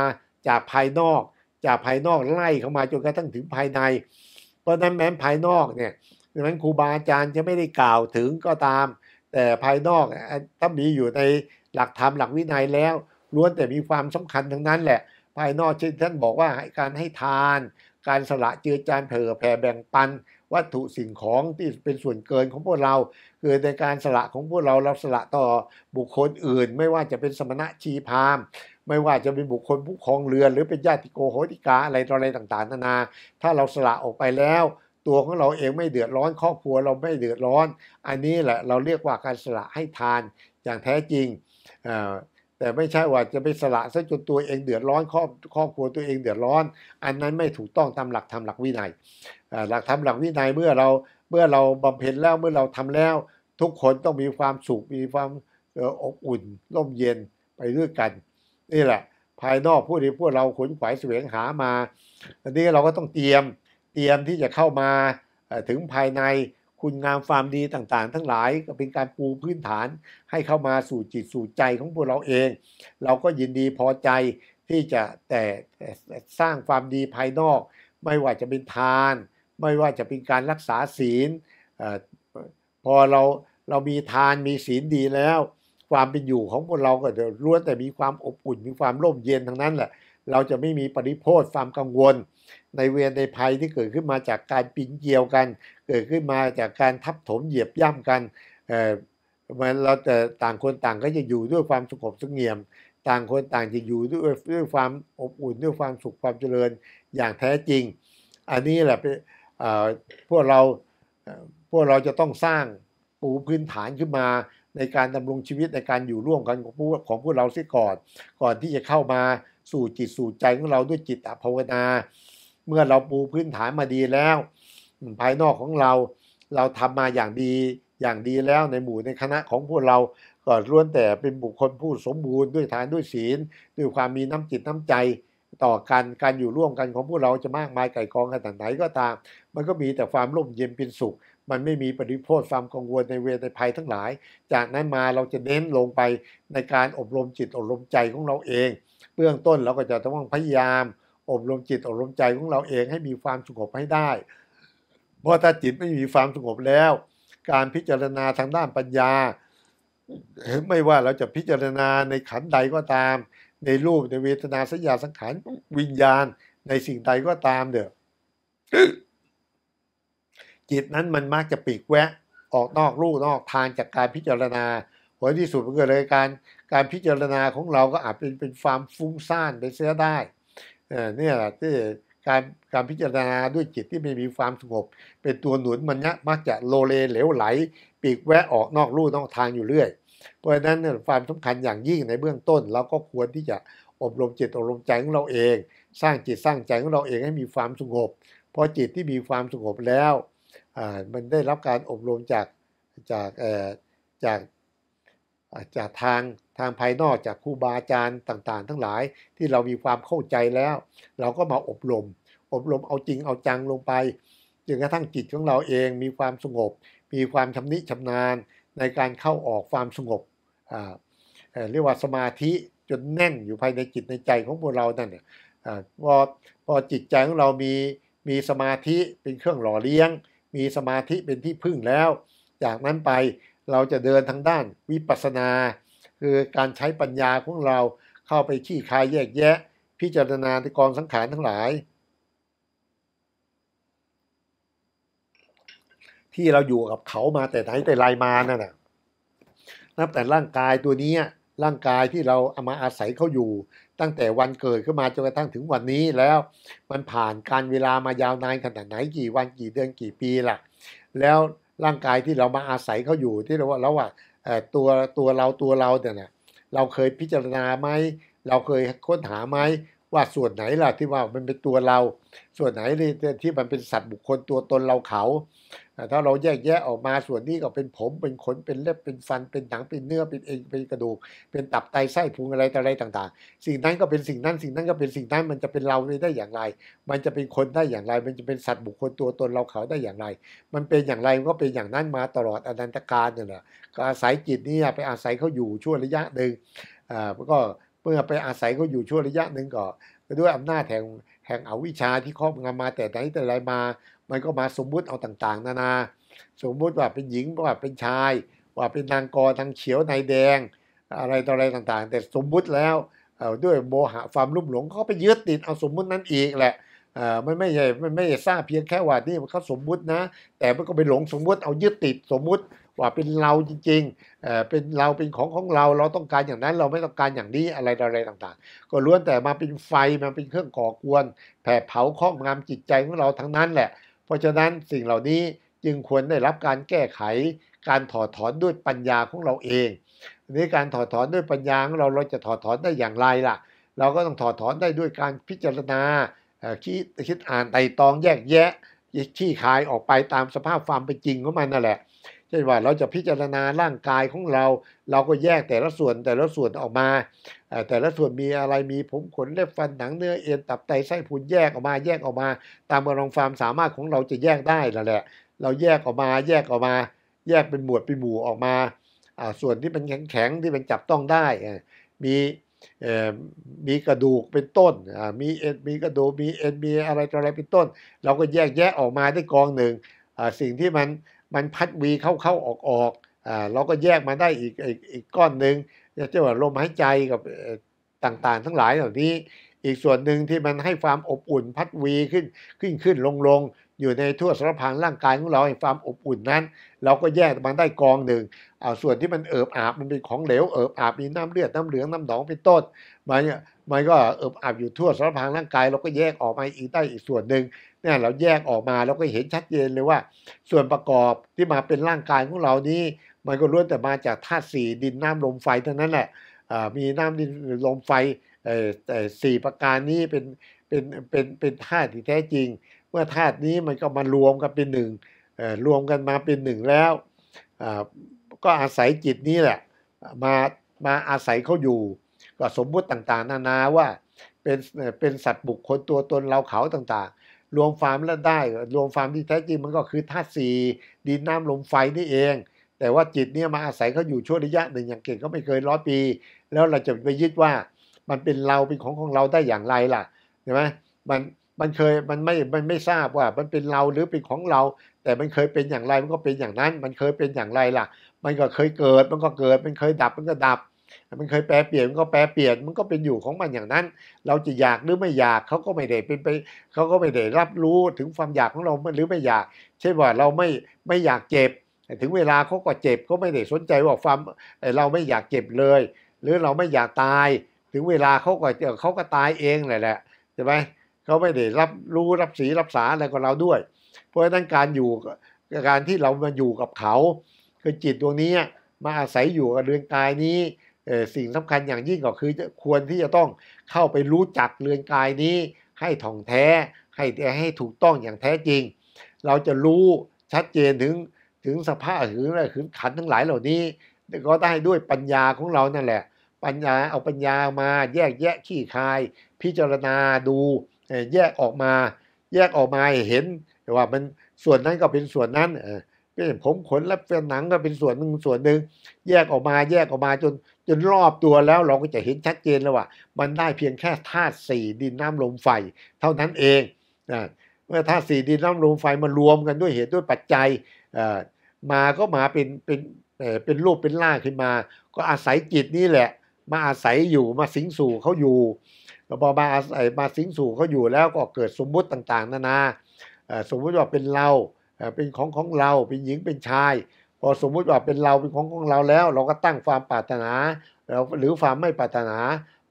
จากภายนอก จากภายนอกไล่เข้ามาจนกระทั่งถึงภายใน เพราะนั้นแม้ภายนอกเนี่ยดังนั้นครูบาอาจารย์จะไม่ได้กล่าวถึงก็ตาม แต่ภายนอกถ้ามีอยู่ในหลักธรรมหลักวินัยแล้วล้วนแต่มีความสำคัญทั้งนั้นแหละภายนอกเช่นท่านบอกว่าการให้ทาน การสละเจือจานเผื่อแผ่แบ่งปัน วัตถุสิ่งของที่เป็นส่วนเกินของพวกเราคือในการสละของพวกเราเราสละต่อบุคคลอื่น ไม่ว่าจะเป็นสมณะชีพามไม่ว่าจะเป็นบุคคลผู้ครองเรือน หรือเป็นญาติโกโหติกาอะไรต่ออะไรต่างๆนานาถ้าเราสละออกไปแล้ว ตัวของเราเองไม่เดือดร้อนครอบครัว เราไม่เดือดร้อน อันนี้แหละเราเรียกว่าการสละให้ทานอย่างแท้จริงแต่ไม่ใช่ว่าจะไปสละซะจนตัวเองเดือดร้อนครอบครอบครัวตัวเองเดือดร้อน อันนั้นไม่ถูกต้องตามหลักธรรมหลักวินัยหลักธรรมหลักวินัยเมื่อเราเมื่อเราบำเพ็ญแล้วเมื่อเราทำแล้วทุกคนต้องมีความสุขมีความอบอุ่นร่มเย็นไปด้วยกันนี่แหละ ภายนอกผู้ที่พวกเราขนขวายเสวงหามาอันนี้เราก็ต้องเตรียมเตรียมที่จะเข้ามาถึงภายในคุณงามความดีต่างๆ ทั้งหลายก็เป็นการปูพื้นฐานให้เข้ามาสู่จิตสู่ใจของพวกเราเอง เราก็ยินดีพอใจที่จะแต่สร้างความดีภายนอก ไม่ว่าจะเป็นทาน ไม่ว่าจะเป็นการรักษาศีลพอเราเรามีทานมีศีลดีแล้ว ความเป็นอยู่ของพวกเราก็จะล้วน แต่มีความอบอุ่นมีความร่มเย็นทั้งนั้นแหละเราจะไม่มีปริโทธความกังวล ในเวรในภัยที่เกิดขึ้นมาจากการปิงเกี่ยวกันเกิดขึ้นมาจากการทับถมเหยียบย่ำกันเมันเราจะต่างคนต่างก็จะอยู่ด้วยความสงบสงเงียมต่างคนต่างจะอยู่ด้วยด้วยความอบอุ่นด้วยความสุขความเจริญอย่างแท้จริง อันนี้แหละเป็นพวกเราพวกเราจะต้องสร้างปูพื้นฐานขึ้นมา ในการดำรงชีวิตในการอยู่ร่วมกันของพวกของพวกเราเสียก่อน ก่อนที่จะเข้ามาสู่จิตสู่ใจของเราด้วยจิตภาวนา เมื่อเราปูพื้นฐานมาดีแล้วภายนอกของเราเราทำมาอย่างดีอย่างดีแล้วในหมู่ในคณะของพวกเราก็ล้วนแต่เป็นบุคคลผู้สมบูรณ์ด้วยทานด้วยศีลด้วยความมีน้ำจิตน้ำใจต่อกันการอยู่ร่วมกันของพวกเราจะมากมายไก่กองขนาดไหนก็ตาม มันก็มีแต่ความร่มเย็นเป็นสุข มันไม่มีปฏิโพธความกังวลในเวในภัยทั้งหลาย จากนั้นมาเราจะเน้นลงไปในการอบรมจิตอบรมใจของเราเอง เบื้องต้นเราก็จะต้องพยายามอบรมจิตอบรมใจของเราเอง ให้มีความสงบให้ได้พราะถ้าจิตไม่มีความสงบแล้ว การพิจารณาทางด้านปัญญา ไม่ว่าเราจะพิจารณาในขันใดก็ตาม ในรูปในเวทนาสัญญาสังขารวิญญาณในสิ่งใดก็ตามเด้อจิตนั้นมันมักจะปีกแวะ ออกนอกรูปนอกทางจากการพิจารณาผลที่สุดมันเกิดอะไรการการพิจารณาของเราก็อาจเป็นเป็นความฟุ้งซ่านไปเสียได้เนี่ยที่การการพิจารณาด้วยจิตที่ไม่มีความสงบ เป็นตัวหนุนมันเนียมักจะโลเลเหลวไหลปีกแวะออกนอกลู่นอกทางอยู่เรื่อย เพราะฉะนั้นความสำคัญอย่างยิ่งในเบื้องต้น เราก็ควรที่จะอบรมจิตอบรมใจของเราเอง สร้างจิตสร้างใจของเราเองให้มีความสงบพอจิตที่มีความสงบแล้วมันได้รับการอบรมจากจากจากจากทางทางภายนอกจากครูบาอาจารย์ต่างๆ ทั้งหลายที่เรามีความเข้าใจแล้ว เราก็มาอบรมอบรมเอาจริง เอาจังลงไปจนกระทั่งจิตของเราเองมีความสงบ มีความชำนิชำนาญในการเข้าออกความสงบ เรียกว่าสมาธิ จนแน่นอยู่ภายในจิตในใจของพวกเรานั่นพอพอจิตใจของเรามี มีสมาธิเป็นเครื่องหล่อเลี้ยง มีสมาธิเป็นที่พึ่งแล้ว จากนั้นไปเราจะเดินทางด้านวิปัสสนา คือการใช้ปัญญาของเราเข้าไปขี้คายแยกแยะ พิจารณาในกองสังขารทั้งหลายที่เราอยู่กับเขามาแต่ไหนแต่ไรมานั่นนะนับแต่ร่างกายตัวนี้ร่างกายที่เราเอามาอาศัยเขาอยู่ ตั้งแต่วันเกิดขึ้นมาจนกระทั่งถึงวันนี้แล้ว มันผ่านการเวลามายาวนานขนาดไหนกี่วันกี่เดือนกี่ปีล่ะแล้วร่างกายที่เรามาอาศัยเขาอยู่ที่เราว่าเราว่าตัวตัวเราตัวเราเนี่ย เราเคยพิจารณาไหม เราเคยค้นหาไหมว่าส่วนไหนล่ะที่ว่ามันเป็นตัวเรา ส่วนไหนที่มันเป็นสัตว์บุคคลตัวตนเราเขาถ้าเราแยกแยะออกมาส่วนนี้ก็เป็นผมเป็นขนเป็นเล็บเป็นฟัน เป็นหนังเป็นเนื้อเป็นเอ็นเป็นกระดูกเป็นตับไตไส้พุงอะไรต่อะไรต่างๆ สิ่งนั้นก็เป็นสิ่งนั้น สิ่งนั้นก็เป็นสิ่งนั้นมันจะเป็นเราได้อย่างไร มันจะเป็นคนได้อย่างไร มันจะเป็นสัตว์บุคคลตัวตนเราเขาได้อย่างไร มันเป็นอย่างไรก็เป็นอย่างนั้นมาตลอดอนันตการเนี่ยแหละก็อาศัยจิตนี่ไปอาศัยเขาอยู่ชั่วระยะหนึ่งอ่าก็เมื่อไปอาศัยเขาอยู่ชั่วระยะหนึ่งก็ด้วยอำนาจแห่งแห่งอวิชชาที่ครอบงำมาแต่ไหนแต่ไรมามันก็มาสมมุติเอาต่างๆ นานา สมมุติว่าเป็นหญิงว่าเป็นชาย ว่าเป็นนางกอทางเขียวนายแดงอะไรต่ออะไรต่างๆ แต่สมมุติแล้วด้วยโมหะความลุ่มหลงเขาไปยึดติดเอาสมมุตินั้นอีกแหละมันไม่ใช่มันไม่ทราบเพียงแค่ว่านี่มันเขาสมมุตินะแต่มันก็ไปหลงสมมุติเอายึดติดสมมุติว่าเป็นเราจริงๆ เป็นเราเป็นของของเราเราต้องการอย่างนั้นเราไม่ต้องการอย่างนี้อะไรอะไรต่างๆ ก็ล้วนแต่มาเป็นไฟมันเป็นเครื่องก่อกวนแผ่เผาข้องงามจิตใจของเราทั้งนั้นแหละเพราะฉะนั้นสิ่งเหล่านี้จึงควรได้รับการแก้ไขการถอดถอนด้วยปัญญาของเราเองนี้การถอดถอนด้วยปัญญาของเราเราจะถอดถอนได้อย่างไรล่ะเราก็ต้องถอดถอนได้ด้วยการพิจารณาคิดคิดอ่านไต่ตองแยกแยะขี้คายออกไปตามสภาพความเป็นจริงของมันนั่นแหละช่นว่าเราจะพิจารณาร่างกายของเรา เราก็แยกแต่ละส่วนแต่ละส่วนออกมา แต่ละส่วนมีอะไรมีผมขนเล็บฟันหนังเนื้อเอ็นตับไตไส้พุงแยกออกมาแยกออกมา ตามกำลังความสามารถของเราจะแยกได้นั่นแหละเราแยกออกมาแยกออกมา แยกเป็นหมวดเป็นหมู่ออกมาส่วนที่เป็นแข็งๆที่เป็นจับต้องได้มีมีกระดูกเป็นต้นมีเอ็นมีกระดูกมีเอ็นมีอะไรออะไรเป็นต้น เราก็แยกแยะออกมาได้กองหนึ่งสิ่งที่มันมันพัดวีเข้าเข้าออกออกอ่าเราก็แยกมาได้อีกอีกอีกก้อนหนึ่งจะว่าลมหายใจกับต่างๆทั้งหลายเหล่านี้ อีกส่วนหนึ่งที่มันให้ความอบอุ่น พัดวีขึ้นขึ้นขึ้นลงลงอยู่ในทั่วสารพังร่างกายของเราให้ความอบอุ่นนั้น เราก็แยกมันได้กองหนึ่งเอาส่วนที่มันเอิบอาบมันเป็นของเหลวเอิบอาบมีน้ำเลือดน้ำเหลืองน้ำหนองเป็นต้นมันมันก็เอิบอาบอยู่ทั่วสารพังร่างกายเราก็แยกออกมาอีกได้อีกส่วนหนึ่งเนี่ยเราแยกออกมาเราก็เห็นชัดเจนเลยว่า ส่วนประกอบที่มาเป็นร่างกายของเรานี้มันก็ล้วนแต่มาจากธาตุสี่ดินน้ำลมไฟเท่านั้นแหละมีน้ำดินลมไฟสี่ประการนี้เป็นเป็นเป็นเป็นธาตุที่แท้จริงเมื่อธาตุนี้มันก็มารวมกันเป็นหนึ่งรวมกันมาเป็นหนึ่งแล้วก็อาศัยจิตนี้แหละมามาอาศัยเขาอยู่ ก็สมมุติต่างๆ นานาว่าเป็นเป็นสัตว์บุคคลตัวตนเราเขาต่างรวมฟาร์มแล้วได้ รวมฟาร์มที่แท้จริงมันก็คือธาตุสี่ดินน้ำลมไฟนี่เอง แต่ว่าจิตเนี่ยมาอาศัยเขาอยู่ชั่วระยะหนึ่งอย่างเก่งก็ไม่เคยร้อยปี แล้วเราจะไปยึดว่า มันเป็นเราเป็นของของเราได้อย่างไรล่ะใช่ไหมมันมันเคยมันไม่มันไม่ทราบว่า มันเป็นเราหรือเป็นของเรา แต่มันเคยเป็นอย่างไรมันก็เป็นอย่างนั้น มันเคยเป็นอย่างไรล่ะ มันก็เคยเกิดมันก็เกิดมันเคยดับมันก็ดับมันเคยแปรเปลี่ยน มันก็แปรเปลี่ยนมันก็เป็นอยู่ของมันอย่างนั้น เราจะอยากหรือไม่อยากเขาก็ไม่ได้เป็นไปเขาก็ไม่ได้รับรู้ถึงความอยากของเราหรือไม่อยากเช่นว่าเราไม่ไม่อยากเจ็บถึงเวลาเขาก็เจ็บเขาไม่ได้สนใจว่าความเราไม่อยากเจ็บเลย หรือเราไม่อยากตาย ถึงเวลาเขาก็เขาก็ตายเองแหละใช่ไหมเขาไม่ได้รับรู้รับสีรับสาอะไรกับเราด้วย เพราะฉะนั้นการอยู่การที่เรามาอยู่กับเขาคือจิตดวงนี้มาอาศัยอยู่กับเรือนกายนี้สิ่งสำคัญอย่างยิ่งก็คือควรที่จะต้องเข้าไปรู้จักเรือนกายนี้ ให้ถ่องแท้ให้ ให้ถูกต้องอย่างแท้จริง เราจะรู้ชัดเจนถึงถึงสภาพถึงอะไรถึขันทั้งหลายเหล่านี้ ก็ได้ด้วยปัญญาของเรานั่นแหละ ปัญญาเอาปัญญามาแยกแยะขี้คาย พิจารณาดู แยกออกมา แยกออกมาเห็นว่ามันส่วนนั้นก็เป็นส่วนนั้นเป็นผมขนและเป็นหนังก็เป็นส่วนหนึ่งส่วนหนึ่ง แยกออกมาแยกออกมาจนจนรอบตัวแล้วเราก็จะเห็นชัดเจนแล้วว่า มันได้เพียงแค่ธาตุสี่ดินน้ำลมไฟเท่านั้นเองนะเมื่อธาตุสี่ดินน้ำลมไฟมารวมกันด้วยเหตุด้วยปัจจัยมาก็มาเป็นเป็นเป็นรูปเป็นร่างขึ้นมา ก็อาศัยจิตนี่แหละมาอาศัยอยู่มาสิงสู่เขาอยู่พอมาอาศัยมาสิงสู่เขาอยู่แล้วก็เกิดสมมุติต่างๆ นานาสมมุติว่า เป็นเราเป็นของของเราเป็นหญิงเป็นชายพอสมมุติว่า เป็นเราเป็นของของเราแล้ว เราก็ตั้งความปรารถนาเราหรือความไม่ปรารถนา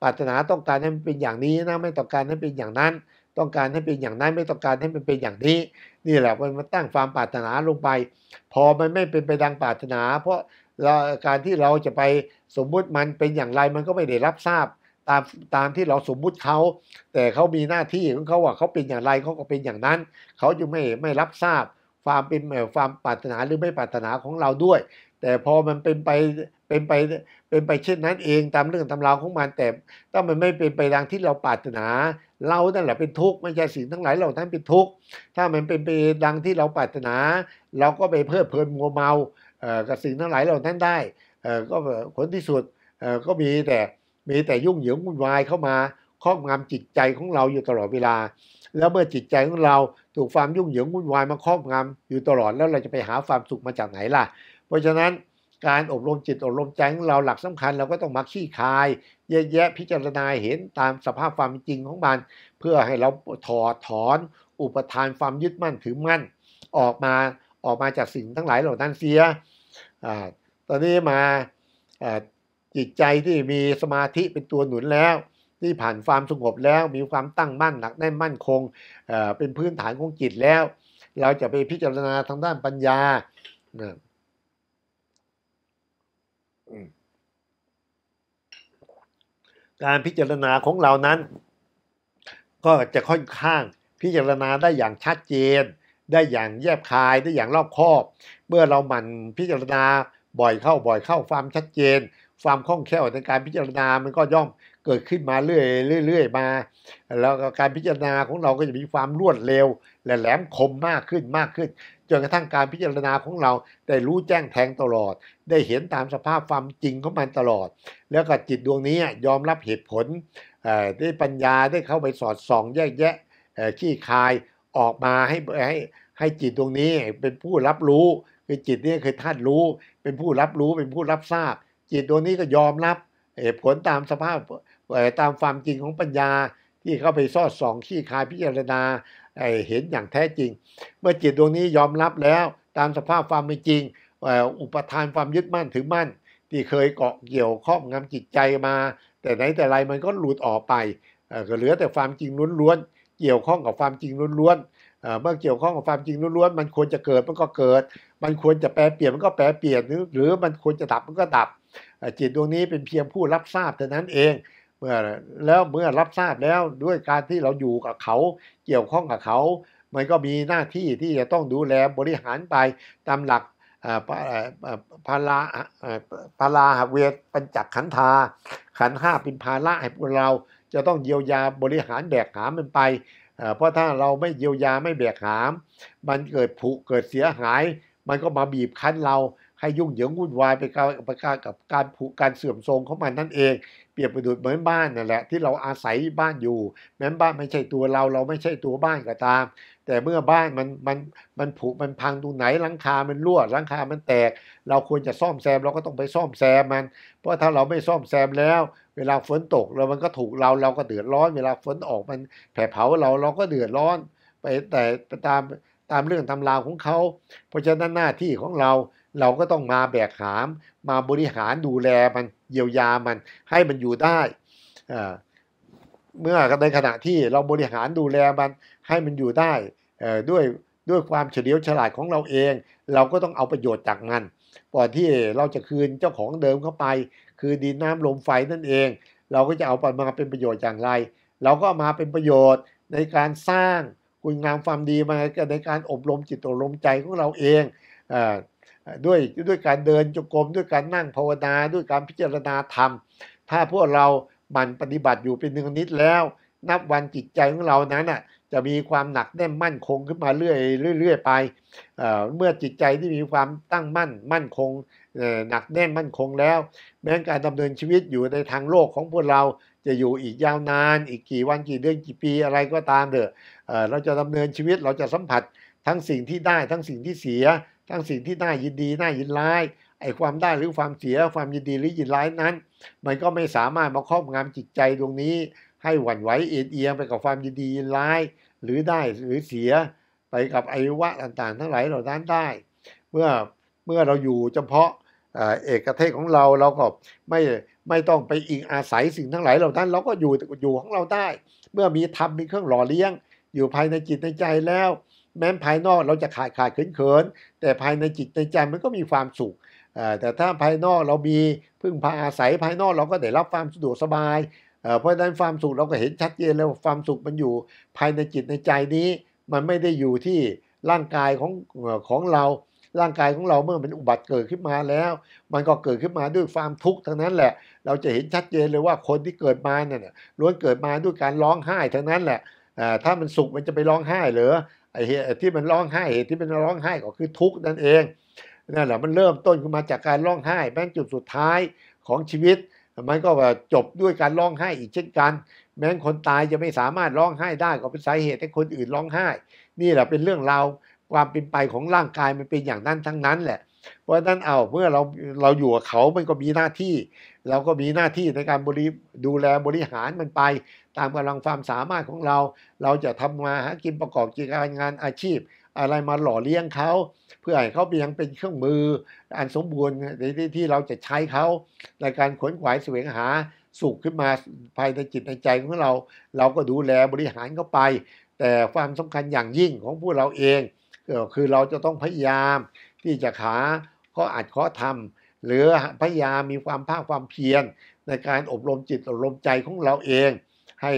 ปรารถนาต้องการให้มันเป็นอย่างนี้นะไม่ต้องการให้เป็นอย่างนั้น ต้องการให้เป็นอย่างนั้น ไม่ต้องการให้มันเป็นอย่างนี้ นี่แหละมันมาตั้งความปรารถนาลงไป พอมันไม่เป็นไปดังปรารถนา เพราะการที่เราจะไปสมมุติมันเป็นอย่างไรมันก็ไม่ได้รับทราบ ตามตามที่เราสมมุติเขาแต่เขามีหน้าที่ของเขาว่าเขาเป็นอย่างไรเขาก็เป็นอย่างนั้นเขาจึงไม่ไม่รับทราบความเป็นความปรารถนาหรือไม่ปรารถนาของเราด้วย แต่พอมันเป็นไปเป็นไปเป็นไปเช่นนั้นเองตามเรื่องตำราวของมันแต่ถ้ามันไม่เป็นไปดังที่เราปรารถนา เรานั่นแหละเป็นทุกข์ไม่ใช่สิ่งทั้งหลายเาท่านั้เป็นทุกข์ถ้ามันเป็นไปดังที่เราปรารถนา เราก็ไปเพลิดเพลินมัวเมากับสิ่งทั้งหลายเาท่านั้เได้ก็ผลที่สุดเออ่ก็มีแต่มีแต่ยุ่งเหยิงวุ่นวายเข้ามาครอบงำจิตใจของเราอยู่ตลอดเวลาแล้วเมื่อจิตใจของเราถูกความยุ่งเหยิงวุ่นวายมาครอบงำอยู่ตลอดแล้วเราจะไปหาความสุขมาจากไหนล่ะ เพราะฉะนั้นการอบรมจิต อบรมใจของเราหลักสำคัญ เราก็ต้องมาขี้คายแยกแยะพิจารณาเห็นตามสภาพความจริงของมัน เพื่อให้เราถอดถอนอุปทานความยึดมั่นถือมั่น ออกมาออกมาจากสิ่งทั้งหลายเหล่านั้นเสียอตอนนี้มาจิตใจที่มีสมาธิเป็นตัวหนุนแล้วที่ผ่านความสงบแล้วมีความตั้งมั่นหนักแน่นมั่นคงเเป็นพื้นฐานของจิตแล้ว เราจะไปพิจารณาทางด้านปัญญา การพิจารณาของเรานั้น ก็จะค่อนข้างพิจารณาได้อย่างชัดเจน ได้อย่างแยบคายได้อย่างรอบคอบ เมื่อเราหมั่นพิจารณาบ่อยเข้าบ่อยเข้าความชัดเจน ความคล่องแคล่วในการพิจารณามันก็ย่อมเกิดขึ้นมาเรื่อยเรื่อยมา แล้วการพิจารณาของเราก็จะมีความรวดเร็วและแหลมคมมากขึ้นมากขึ้นจนกระทั่งการพิจารณาของเราได้รู้แจ้งแทงตลอด ได้เห็นตามสภาพความจริงของมันตลอด แล้วก็จิตดวงนี้ยอมรับเหตุผลได้ปัญญาได้เข้าไปสอดส่อง แยกแยะขี้คายออกมาให้ให้ให้จิตดวงนี้เป็นผู้รับรู้คือจิตนี่เคยท่านรู้เป็นผู้รับรู้เป็นผู้รับทราบ จิตดวงนี้ก็ยอมรับเหตุผลตามสภาพตามความจริงของปัญญาที่เข้าไปซอดส่องขี้คายพิจารณาเห็นอย่างแท้จริง เมื่อจิตดวงนี้ยอมรับแล้วตามสภาพความเป็นจริงอุปทานความยึดมั่นถือมั่น ที่เคยเกาะเกี่ยวครอบงำจิตใจมา แต่ไหนแต่ไรมันก็หลุดออกไปก็เหลือแต่ความจริงล้วนๆเกี่ยวข้องกับความจริงล้วนๆเมื่อเกี่ยวข้องกับความจริงล้วนๆมันควรจะเกิดมันก็เกิด มันควรจะแปรเปลี่ยนมันก็แปรเปลี่ยนหรือหรือมันควรจะดับมันก็ดับจิตดวงนี้เป็นเพียงผู้รับทราบเท่านั้นเองเมื่อแล้วเมื่อรับทราบแล้วด้วยการที่เราอยู่กับเขาเกี่ยวข้องกับเขา มันก็มีหน้าที่ที่จะต้องดูแล บริหารไปตามหลักภาราภาราเวทปัญจขันธาขันห้าเป็นภาระให้พวกเราจะต้องเยียวยาบริหารแบกหามมันไปเพราะถ้าเราไม่เยียวยาไม่แบกหาม มันเกิดผุเกิดเสียหาย มันก็มาบีบคั้นเราให้ยุ่งเหยิงวุ่นวายไปกับการผุการเสื่อมทรงของมันนั่นเองเปรียบประดุจเหมือนบ้านนั่นแหละที่เราอาศัยบ้านอยู่ แม้บ้านไม่ใช่ตัวเรา เราไม่ใช่ตัวบ้านก็ตาม แต่เมื่อบ้านมันมันมันผุมันพังตรงไหนหลังคามันรั่วหลังคา มันแตกเราควรจะซ่อมแซมเราก็ต้องไปซ่อมแซมมัน เพราะถ้าเราไม่ซ่อมแซมแล้ว เวลาฝนตกแล้วมันก็ถูกเราเราก็เดือดร้อน เวลาฝนออกมันแผดเผาเราเราก็เดือดร้อน ไปแต่ตามตามเรื่องตำราวของเขาเพราะฉะนั้นหน้าที่ของเราเราก็ต้องมาแบกหามมาบริหารดูแลมันเยียวยามัน ให้มันอยู่ได้เมื่อในขณะที่เราบริหารดูแลมันให้มันอยู่ได้ ด้วยด้วยความเฉลียวฉลาดของเราเอง เราก็ต้องเอาประโยชน์จากมันก่อนที่เราจะคืนเจ้าของเดิมเข้าไป คือดินน้ำลมไฟนั่นเอง เราก็จะเอาไปมาเป็นประโยชน์อย่างไร เราก็มาเป็นประโยชน์ในการสร้าง คุณงามความดีมาในการอบรมจิตอบรมใจของเราเองด้วยด้วยการเดินจงกรมด้วยการนั่งภาวนาด้วยการพิจารณาธรรม ถ้าพวกเราหมั่นปฏิบัติอยู่เป็นหนึ่งนิดแล้ว นับวันจิตใจของเรานั้นน่ะจะมีความหนักแน่นมั่นคงขึ้นมาเรื่อยเรื่อยไปเเมื่อจิตใจที่มีความตั้งมั่นมั่นคงหนักแน่นมั่นคงแล้ว แม้การดำเนินชีวิตอยู่ในทางโลกของพวกเราจะอยู่อีกยาวนาน อีกกี่วันกี่เดือนกี่ปีอะไรก็ตามเถอะเราจะดำเนินชีวิตเราจะสัมผัสทั้งสิ่งที่ได้ทั้งสิ่งที่เสียทั้งสิ่งที่น่ายินดีน่ายินร้ายไอ้ความได้หรือความเสียความยินดีหรือยินร้ายนั้น มันก็ไม่สามารถมาครอบงำจิตใจดวงนี้ ให้หวั่นไหวเอ็นเอียงไปกับความยินดียินร้ายหรือได้หรือเสีย ไปกับอายุวะต่างๆ ทั้งหลายเหล่านั้นได้เมื่อเมื่อเราอยู่เฉพาะเอกเทศของเราเราก็ไม่ไม่ต้องไปอิงอาศัยสิ่งทั้งหลายเหล่านั้นเราก็อยู่อยู่ของเราได้ เมื่อมีธรรมมีเครื่องหล่อเลี้ยง อยู่ภายในจิตในใจแล้วแม้ ภายนอกเราจะขาดขาดเขินเขิน แต่ภายในจิตในใจมันก็มีความสุข แต่ถ้าภายนอกเรามีพึ่งพาอาศัยภายนอกเราก็ได้รับความสะดวกสบายเพราะฉะนั้นความสุขเราก็เห็นชัดเจนแล้วความสุขมันอยู่ภายในจิตในใจนี้ มันไม่ได้อยู่ที่ร่างกายของของเราร่างกายของเราเมื่อมันอุบัติเกิดขึ้นมาแล้ว มันก็เกิดขึ้นมาด้วยความทุกข์ทั้งนั้นแหละ เราจะเห็นชัดเจนเลยว่าคนที่เกิดมาเนี่ยล้วนเกิดมาด้วยการร้องไห้ทั้งนั้นแหละถ้ามันสุขมันจะไปร้องไห้เหรอไอ้เหตุที่มันร้องไห้เหตุที่มันร้องไห้ก็คือทุกข์นั่นเองนั่นแหละมันเริ่มต้นขึ้นมาจากการร้องไห้แม้จุดสุดท้ายของชีวิตมันก็จบด้วยการร้องไห้อีกเช่นกันแม้คนตายจะไม่สามารถร้องไห้ได้ก็เป็นสาเหตุให้คนอื่นร้องไห้ นี่แหละเป็นเรื่องเราความเป็นไปของร่างกายมันเป็นอย่างนั้นทั้งนั้นแหละเพราะนั้นเอาเมื่อเราเราอยู่กับเขามันก็มีหน้าที่ เราก็มีหน้าที่ในการบริดูแลบริหารมันไปตามกำลังความสามารถของเรา เราจะทำมาหากินประกอบกิจการงานอาชีพ อะไรมาหล่อเลี้ยงเขา เพื่อให้เขาเพียงเป็นเครื่องมืออันสมบูรณ์ในที่ที่เราจะใช้เขาในการขนขวายเสวงหาสุขขึ้นมาภายในจิตในใจของเราเราก็ดูแลบริหารเข้าไป แต่ความสำคัญอย่างยิ่งของพวกเราเอง ก็คือเราจะต้องพยายามที่จะหาข้ออัดข้อทำหรือพยายามมีความภาคความเพียรในการอบรมจิตอบรมใจของเราเองให้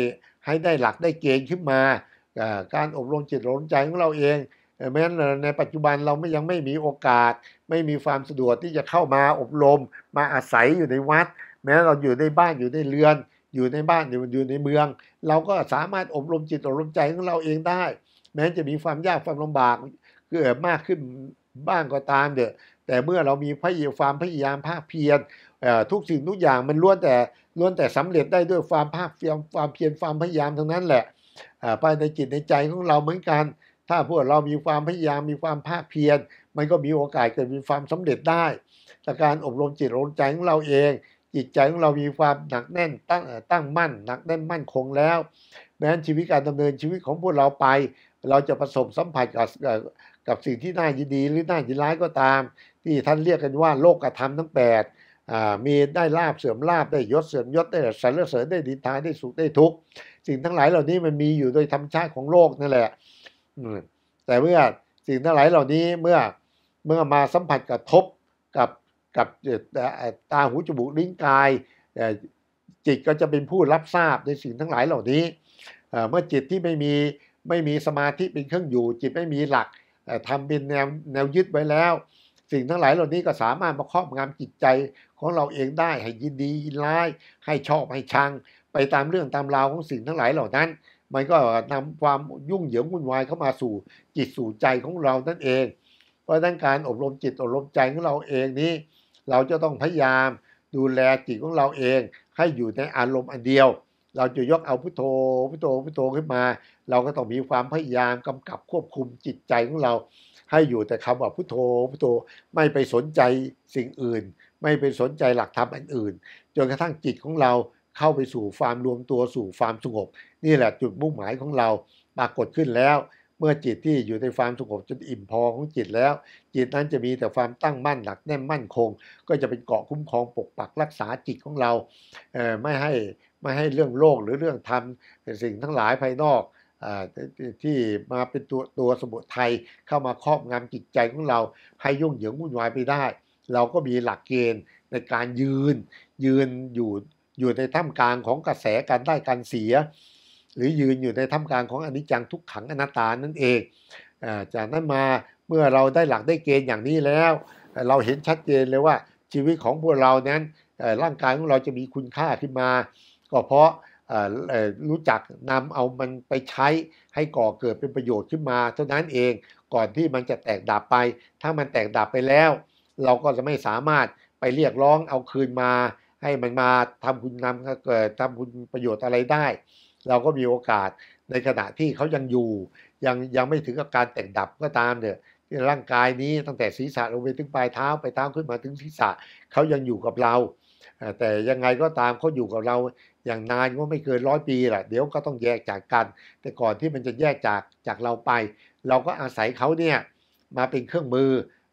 ให้ได้หลักได้เกณฑ์ขึ้นมา การอบรมจิตหลงใจของเราเอง แม้นในปัจจุบันเราไม่ยังไม่มีโอกาสไม่มีความสะดวกที่จะเข้ามาอบรมมาอาศัยอยู่ในวัด แม้เราอยู่ในบ้านอยู่ในเรือน อยู่ในบ้านอยู่ในเมือง เราก็สามารถอบรมจิตอบรมใจของเราเองได้ แม้จะมีความยากความลำบากเกิดมากขึ้นบ้างก็ตามเถอะแต่เมื่อเรามีพยความพยายามภาคเพียรทุกสิ่งทุกอย่างมันล้วนแต่ล้วนแต่สำเร็จได้ด้วยความภาคเพียรความเพียรความพยายามทั้งนั้นแหละภายในจิตในใจของเราเหมือนกัน ถ้าพวกเรามีความพยายามมีความภาคเพียรมันก็มีโอกาสเกิดมีความสำเร็จได้แต่การอบรมจิตอบรมใจของเราเอง จิตใจของเรามีความหนักแน่นตั้งตั้งมั่นหนักแน่นมั่นคงแล้วแม้ชีวิตการดำเนินชีวิตของพวกเราไป เราจะประสบสัมผัสกับกับสิ่งที่น่ายินดี หรือน่ายินร้ายก็ตาม ที่ท่านเรียกกันว่าโลกกระทำทั้ง8มีได้ลาบเสื่อมลาบได้ยศเสื่อมยศได้สรรเสริญได้ดีทาได้สุขได้ทุก สิ่งทั้งหลายเหล่านี้มันมีอยู่โดยธรรมชาติของโลกนั่นแหละแต่เมื่อสิ่งทั้งหลายเหล่านี้เมื่อเมื่อมาสัมผัสกระทบกับกับตาหูจมูกลิ้นกาย จิตก็จะเป็นผู้รับทราบในสิ่งทั้งหลายเหล่านี้เมื่อจิตที่ไม่มีไม่มีสมาธิเป็นเครื่องอยู่จิตไม่มีหลัก ทำเป็นแนวแนวยึดไว้แล้ว สิ่งทั้งหลายเหล่านี้ก็สามารถมาครอบงำจิตใจของเราเองได้ให้ยินดียินร้าย ให้ชอบให้ชัง ไปตามเรื่องตามราวของสิ่งทั้งหลายเหล่านั้นมันก็นำความยุ่งเหยิงวุ่นวายเข้ามาสู่จิตสู่ใจของเรานั่นเอง เพราะนั้นการอบรมจิตอบรมใจของเราเองนี้ เราจะต้องพยายามดูแลจิตของเราเอง ให้อยู่ในอารมณ์อันเดียว เราจะยกเอาพุโทโธ พุโทโธพุโทโธขึ้นมา เราก็ต้องมีความพยายามกำกับควบคุมจิตใจของเรา ให้อยู่แต่คำว่าพุโทโธพุโทโธไม่ไปสนใจสิ่งอื่นไม่ไปสนใจหลักธรรมอันอื่นจนกระทั่งจิตของเราเข้าไปสู่ความรวมตัวสู่ความสงบ นี่แหละจุดมุ่งหมายของเราปรากฏขึ้นแล้ว เมื่อจิตที่อยู่ในความสงบจนอิ่มพอของจิตแล้ว จิตนั้นจะมีแต่ความตั้งมั่นหลักแน่นมั่นคง ก็จะเป็นเกาะคุ้มครองปกปักรักษาจิตของเราไม่ให้ไม่ให้เรื่องโลกหรือเรื่องธรรมสิ่งทั้งหลายภายนอกที่มาเป็นตัวตัวสมุทยเข้ามาครอบงำจิตใจของเราให้ยุ่งเหยิงวุ่นวายไปได้เราก็มีหลักเกณฑ์ในการยืน ยืนอยู่อยู่ในท่ามกลางของกระแสการได้การเสีย หรือยืนอยู่ในท่ามกลางของอนิจจังทุกขังอนัตตานั่นเอง จากนั้นมาเมื่อเราได้หลักได้เกณฑ์อย่างนี้แล้ว เราเห็นชัดเจนเลยว่า ชีวิตของพวกเรานั้นร่างกายของเราจะมีคุณค่าขึ้นมา ก็เพราะรู้จักนำเอามันไปใช้ให้ก่อเกิดเป็นประโยชน์ขึ้นมา เท่านั้นเองก่อนที่มันจะแตกดับไป ถ้ามันแตกดับไปแล้วเราก็จะไม่สามารถไปเรียกร้องเอาคืนมา ให้มันมาทำคุณนำเกิดทำคุณประโยชน์อะไรได้ เราก็มีโอกาสในขณะที่เขายังอยู่ ยังยังไม่ถึงกับการแต่งดับก็ตามเนี่ยร่างกายนี้ตั้งแต่ศีรษะลงไปถึงปลายเท้าไปเท้าขึ้นมาถึงศีรษะเขายังอยู่กับเรา แต่ยังไงก็ตามเขาอยู่กับเรา อย่างนานก็ไม่เกินร้อยปีแหละเดี๋ยวก็ต้องแยกจากกัน แต่ก่อนที่มันจะแยกจากจากเราไป เราก็อาศัยเขาเนี่ยมาเป็นเครื่องมือ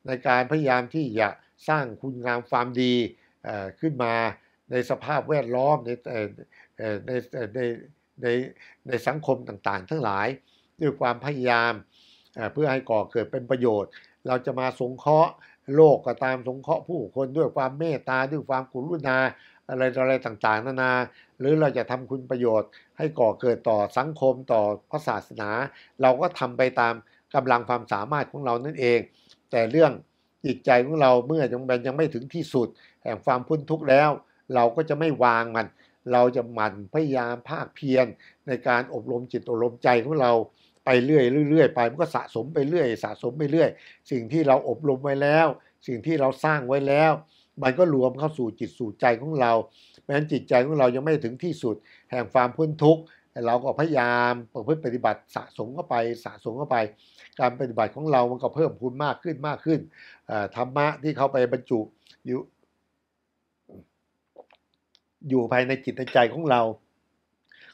ในการพยายามที่จะสร้างคุณงามความดีขึ้นมา ในสภาพแวดล้อมในในในในในสังคมต่างๆทั้งหลายด้วยความพยายามเพื่อให้ก่อเกิดเป็นประโยชน์ เราจะมาสงเคราะห์โลกก็ตามสงเคราะห์ผู้คนด้วยความเมตตาด้วยความกรุณาอะไรอะไรต่างๆ นานา หรือเราจะทำคุณประโยชน์ให้ก่อเกิดต่อสังคมต่อพระศาสนา เราก็ทำไปตามกำลังความสามารถของเรานั่นเองแต่เรื่องจิตใจของเราเมื่อยังเป็นยังไม่ถึงที่สุด แห่งความพ้นทุกข์แล้วเราก็จะไม่วางมัน เราจะหมั่นพยายามภาคเพียรในการอบรมจิตอบรมใจของเราไปเรื่อยเรื่อยไปมันก็สะสมไปเรื่อยสะสมไปเรื่อย สิ่งที่เราอบรมไว้แล้ว สิ่งที่เราสร้างไว้แล้ว มันก็รวมเข้าสู่จิตสู่ใจของเราแม้จิตใจของเรายังไม่ถึงที่สุดแห่งความพ้นทุกข์เราก็พยายามประพฤติปฏิบัติสะสมเข้าไปสะสมเข้าไป การปฏิบัติของเรามันก็เพิ่มพูนมากขึ้นมากขึ้นธรรมะที่เข้าไปบรรจุอยู่อยู่ภายในจิตใจของเรา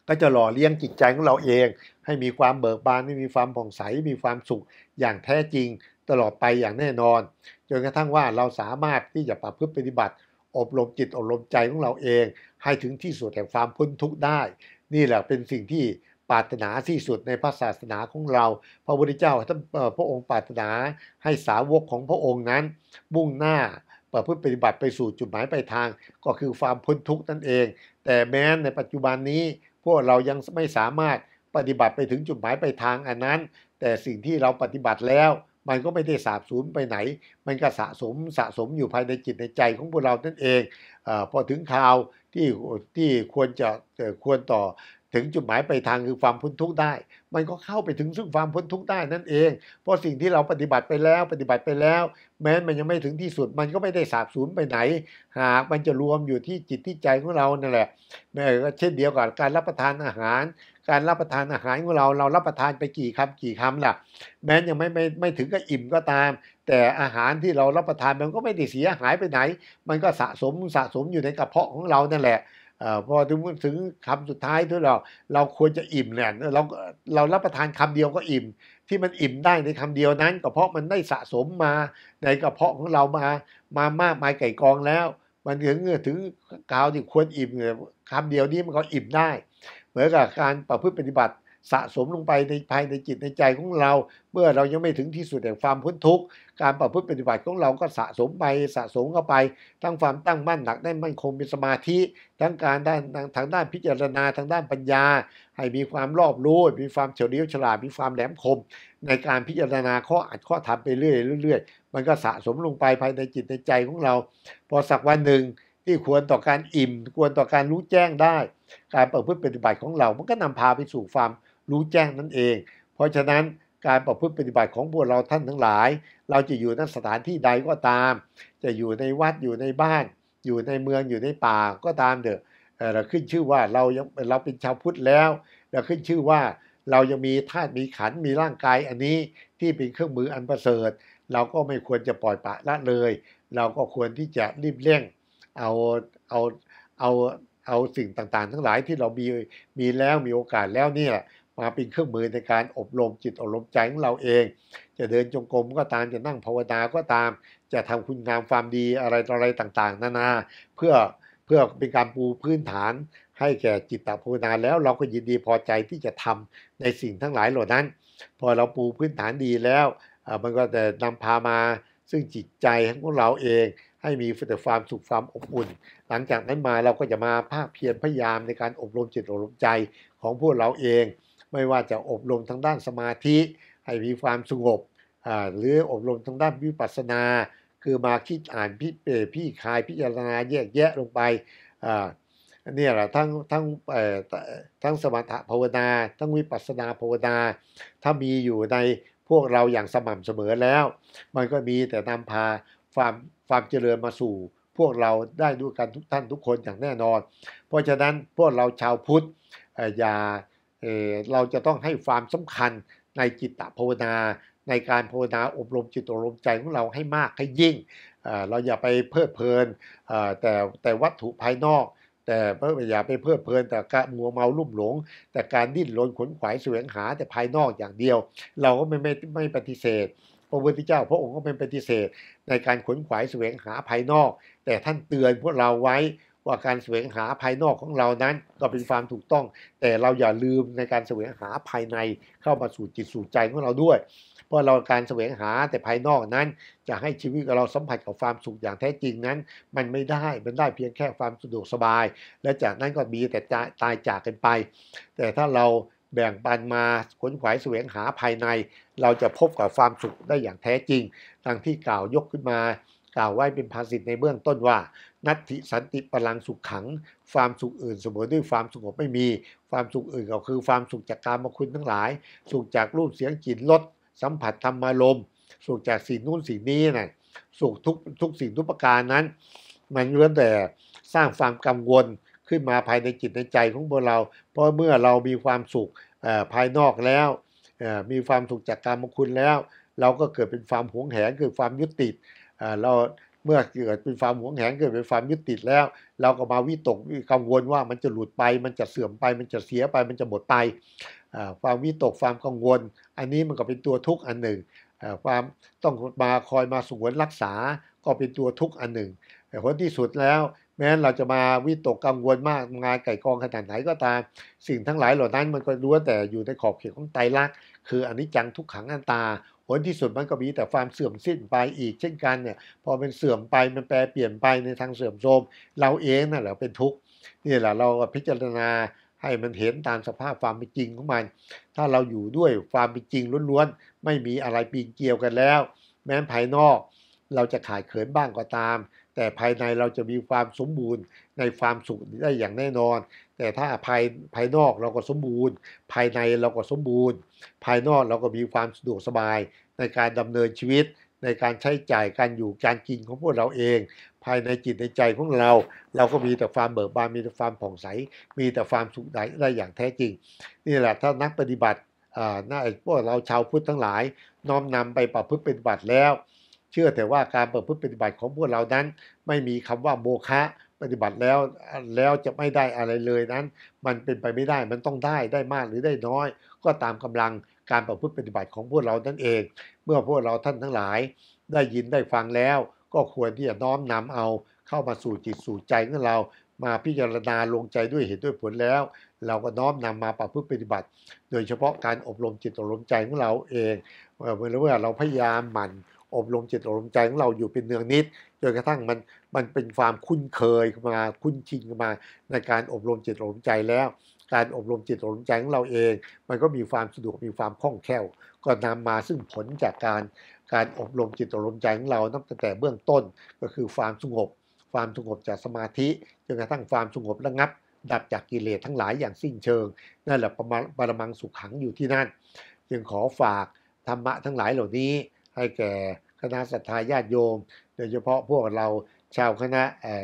ก็จะหล่อเลี้ยงจิตใจของเราเอง ให้มีความเบิกบานให้มีความผ่องใสมีความสุขอย่างแท้จริง ตลอดไปอย่างแน่นอนจนกระทั่งว่าเราสามารถที่จะประพฤติปฏิบัติอบรมจิตอบรมใจของเราเอง ให้ถึงที่สุดแห่งความพ้นทุกข์ได้นี่แหละเป็นสิ่งที่ปรารถนาที่สุดในพระศาสนาของเรา พระพุทธเจ้าท่านพระองค์ปรารถนาให้สาวกของพระองค์นั้นมุ่งหน้าประพฤติปฏิบัติไปสู่จุดหมายปลายทาง ก็คือความพ้นทุกข์นั่นเอง แต่แม้ในปัจจุบันนี้ พวกเรายังไม่สามารถปฏิบัติไปถึงจุดหมายปลายทางอันนั้น แต่สิ่งที่เราปฏิบัติแล้วมันก็ไม่ได้สาบสูญไปไหน มันก็สะสมสะสมอยู่ภายในจิตในใจของพวกเรานั่นเองอพอถึงข่าวที่ที่ควรจะควรต่อถึงจุดหมายไปทางคือความพ้นทุกข์ได้ มันก็เข้าไปถึงซึ่งความพ้นทุกข์ได้นั่นเอง เพราะสิ่งที่เราปฏิบัติไปแล้วปฏิบัติไปแล้วแม้ มันยังไม่ถึงที่สุด มันก็ไม่ได้สาบสูญไปไหน หากมันจะรวมอยู่ที่จิตที่ใจของเรานั่นแหละเช่นเดียวกับการรับประทานอาหารการรับประทานอาหารของเราเรารับประทานไปกี่คำกี่คำล่ะแม้ยังไม่ไม่ไม่ถึงกับอิ่มก็ตาม แต่อาหารที่เรารับประทานมันก็ไม่ได้เสียหายไปไหนมันก็สะสมสะสมอยู่ในกระเพาะของเรานั่นแหละพอถึงถึงคำสุดท้ายที่เราเราควรจะอิ่มเนี่ยเราเรารับประทานคำเดียวก็อิ่ม ที่มันอิ่มได้ในคำเดียวนั้นก็เพราะมันได้สะสมมาในกระเพาะของเรามา มามากมายไก่กองแล้ว มันถึงถึงกาวที่ควรอิ่มคำเดียวนี้มันก็อิ่มได้เหมือนกับการประพฤติปฏิบัติสะสมลงไปในภายในจิตในใจของเรา เมื่อเรายังไม่ถึงที่สุดแห่งความพ้นทุกข์การประพฤติปฏิบัติของเราก็สะสมไปสะสมเข้าไปทั้งความตั้งมั่นหนักแน่นมั่นคงเป็นสมาธิ ทั้งการด้านทางด้านพิจารณาทางด้านปัญญา ให้มีความรอบรู้มีความเฉลียวฉลาด มีความแหลมคม ในการพิจารณาข้ออัดข้อทำไปเรื่อยๆมันก็สะสมลงไปภายในจิตในใจของเรา พอสักวันหนึ่งที่ควรต่อการอิ่มควรต่อการรู้แจ้งได้ การประพฤติปฏิบัติของเรา มันก็นำพาไปสู่ความ รู้แจ้งนั่นเอง เพราะฉะนั้นการประพฤติปฏิบัติของพวกเราท่านทั้งหลาย เราจะอยู่ในสถานที่ใดก็ตาม จะอยู่ในวัดอยู่ในบ้าน อยู่ในเมืองอยู่ในป่าก็ตามเถอะเราขึ้นชื่อว่าเรายังเราเป็นชาวพุทธแล้ว เราขึ้นชื่อว่า เรายังมีธาตุมีขันมีร่างกายอันนี้ที่เป็นเครื่องมืออันประเสริฐ เราก็ไม่ควรจะปล่อยปะละเลย เราก็ควรที่จะรีบเร่งเอาเอาเอาเอาสิ่งต่างๆ ทั้งหลายที่เรามีมีแล้วมีโอกาสแล้วเนี่ยมาเป็นเครื่องมือในการอบรมจิต อบรมใจของเราเอง จะเดินจงกรมก็ตามจะนั่งภาวนาก็ตาม จะทำคุณงามความดีอะไรออะไรต่างๆนานาเพื่อเพื่อเป็นการปูพื้นฐานให้แก่จิตตภาวนาแล้วเราก็ยินดีพอใจที่จะทำในสิ่งทั้งหลายเหล่านั้น พอเราปูพื้นฐานดีแล้ว มันก็จะนำพามาซึ่งจิตใจของเราเองให้มีแต่ความสุขความอบอุ่นหลังจากนั้นมาเราก็จะมาภาคเพียรพยายามในการอบรมจิตอบรมใจของพวกเราเอง ไม่ว่าจะอบรมทางด้านสมาธิให้มีความสงบหรืออบรมทางด้านวิปัสสนาคือมาคิดอ่านพี่เปพี่คายพิจารณาแยกแยะลงไปนี่แหละทั้งทั้งทั้งสมถะภาวนา ทั้งวิปัสสนาภาวนาถ้ามีอยู่ในพวกเราอย่างสม่ำเสมอแล้ว มันก็มีแต่นำพาความความเจริญมาสู่พวกเราได้ด้วยกันทุกท่านทุกคนอย่างแน่นอน เพราะฉะนั้นพวกเราชาวพุทธอย่าเราจะต้องให้ความสำคัญในจิตตภาวนาในการภาวนาอบรมจิตอบรมใจของเราให้มากให้ยิ่ง เราอย่าไปเพลิดเพลินแต่แต่วัตถุภายนอก แต่อย่าไปเพลิดเพลินแต่การมัวเมาลุ่มหลง แต่การดิ้นรนขนขวายเสวงหาแต่ภายนอกอย่างเดียว เราก็ไม่ไม่ไม่ปฏิเสธพระพุทธเจ้า พระองค์ก็เป็นปฏิเสธในการขนขวายแสวงหาภายนอก แต่ท่านเตือนพวกเราไว้ว่าการแสวงหาภายนอกของเรานั้น ก็เป็นความถูกต้อง แต่เราอย่าลืมในการแสวงหาภายในเข้ามาสู่จิตสู่ใจของเราด้วย เพราะเราการแสวงหาแต่ภายนอกนั้น จะให้ชีวิตเราสัมผัสกับความสุขอย่างแท้จริงนั้น มันไม่ได้มันได้เพียงแค่ความสะดวกสบาย และจากนั้นก็มีแต่ตายจากกันไป แต่ถ้าเราแบ่งปันมาขนขวายแสวงหาภายใน เราจะพบกับความสุขได้อย่างแท้จริง ดังที่กล่าวยกขึ้นมา กล่าวไว้เป็นภาษิตในเบื้องต้นว่า นัตถิสันติพลังสุขขัง ความสุขอื่นเสมอด้วยความสงบไม่มี ความสุขอื่นก็คือ ความสุขจากการมาคุณทั้งหลายสุขจากรูปเสียงกลิ่นรสสัมผัสธรรมารมสุขจากสิ่งนู้นสิ่งนี้นะสุขทุกทุกสิ่งทุกประการนั้น มันเื่องแต่สร้างความกังวลขึ้นมาภายในจิตในใจของพวกเรา เพราะเมื่อเรามีความสุขภายนอกแล้วมีความสุขจากการมงคุณแล้ว เราก็เกิดเป็นความหวงแหนเกิดความยึดติดเราเมื่อเกิดเป็นความหวงแหนเกิดเป็นความยึดติดแล้ว เราก็มาวิตกกังวลว่ามันจะหลุดไป มันจะเสื่อมไปมันจะเสียไป มันจะหมดไปความวิตกความกังวล อันนี้มันก็เป็นตัวทุกข์อันหนึ่งความต้องมาคอยมาสงวนรักษา ก็เป็นตัวทุกข์อันหนึ่งแต่ผลที่สุดแล้วแม้นเราจะมาวิตกกังวลมากงานไก่กองขนาดไหนก็ตาม สิ่งทั้งหลายเหล่านั้นมันก็รู้วแต่อยู่ในขอบเขตของไตรลักษณ์คืออนิจจังทุกขังอันตาผลที่สุดมันก็มีแต่ความเสื่อมสิ้นไปอีกเช่นกันเนี่ยพอเป็นเสื่อมไปมันแปรเปลี่ยนไปในทางเสื่อมโทรมเราเองนั่นแหละเป็นทุกข์นี่แหละเราพิจารณาให้มันเห็นตามสภาพความเป็นจริงของมันถ้าเราอยู่ด้วยความเป็นจริงล้วนๆ ไม่มีอะไรปีนเกี่ยวกันแล้ว แม้ภายนอก เราจะขายเขินบ้างก็ตามแต่ภายในเราจะมีความสมบูรณ์ในความสุขได้อย่างแน่นอน แต่ถ้าภายภายนอกเราก็สมบูรณ์ ภายในเราก็สมบูรณ์ ภายนอกเราก็มีความสะดวกสบาย ในการดำเนินชีวิตในการใช้จ่ายการอยู่การกินของพวกเราเอง ภายในจิตในใจของเราเราก็มีแต่ความเบิกบานมีแต่ความผ่องใส มีแต่ความสุขได้ได้อย่างแท้จริงนี่แหละถ้านักปฏิบัติน่าพวกเราชาวพุทธทั้งหลายน้อมนำไปประพฤติปฏิบัติแล้วเชื่อแต่ว่าการประพฤติปฏิบัติของพวกเรานั้นไม่มีคำว่าโมฆะปฏิบัติแล้วแล้วจะไม่ได้อะไรเลยนั้น มันเป็นไปไม่ได้มันต้องได้ได้มากหรือได้น้อย ก็ตามกำลังการประพฤติปฏิบัติของพวกเรานั่นเอง เมื่อพวกเราท่านทั้งหลาย ได้ยินได้ฟังแล้วก็ควรที่จะน้อมนำเอาเข้ามาสู่จิตสู่ใจของเรามาพิจารณาลงใจด้วยเหตุด้วยผลแล้ว เราก็น้อมนำมาประพฤติปฏิบัติ โดยเฉพาะการอบรมจิตอบรมใจของเราเองเมื่อเราพยายามหมั่นอบรมจิตอบรมใจของเราอยู่เป็นเนืองนิดจนกระทั่งมันมันเป็นความคุ้นเคยมาคุ้นชินมา ในการอบรมจิตอบรมใจแล้ว การอบรมจิตอบรมใจของเราเองมันก็มีความสะดวกมีความคล่องแคล่วก็นำมาซึ่งผลจากการการอบรมจิตอบรมใจของเรานับตั้งแต่เบื้องต้นก็คือความสงบ ความสงบจากสมาธิจนกระทั่งความสงบระงับ ดับจากกิเลสทั้งหลายอย่างสิ้นเชิงนั่นแหละปรมาปรมังสุขขังอยู่ที่นั่นจึงขอฝากธรรมะทั้งหลายเหล่านี้ให้แก่คณะศรัทธาญาติโยม โดยเฉพาะพวกเราชาวคณะ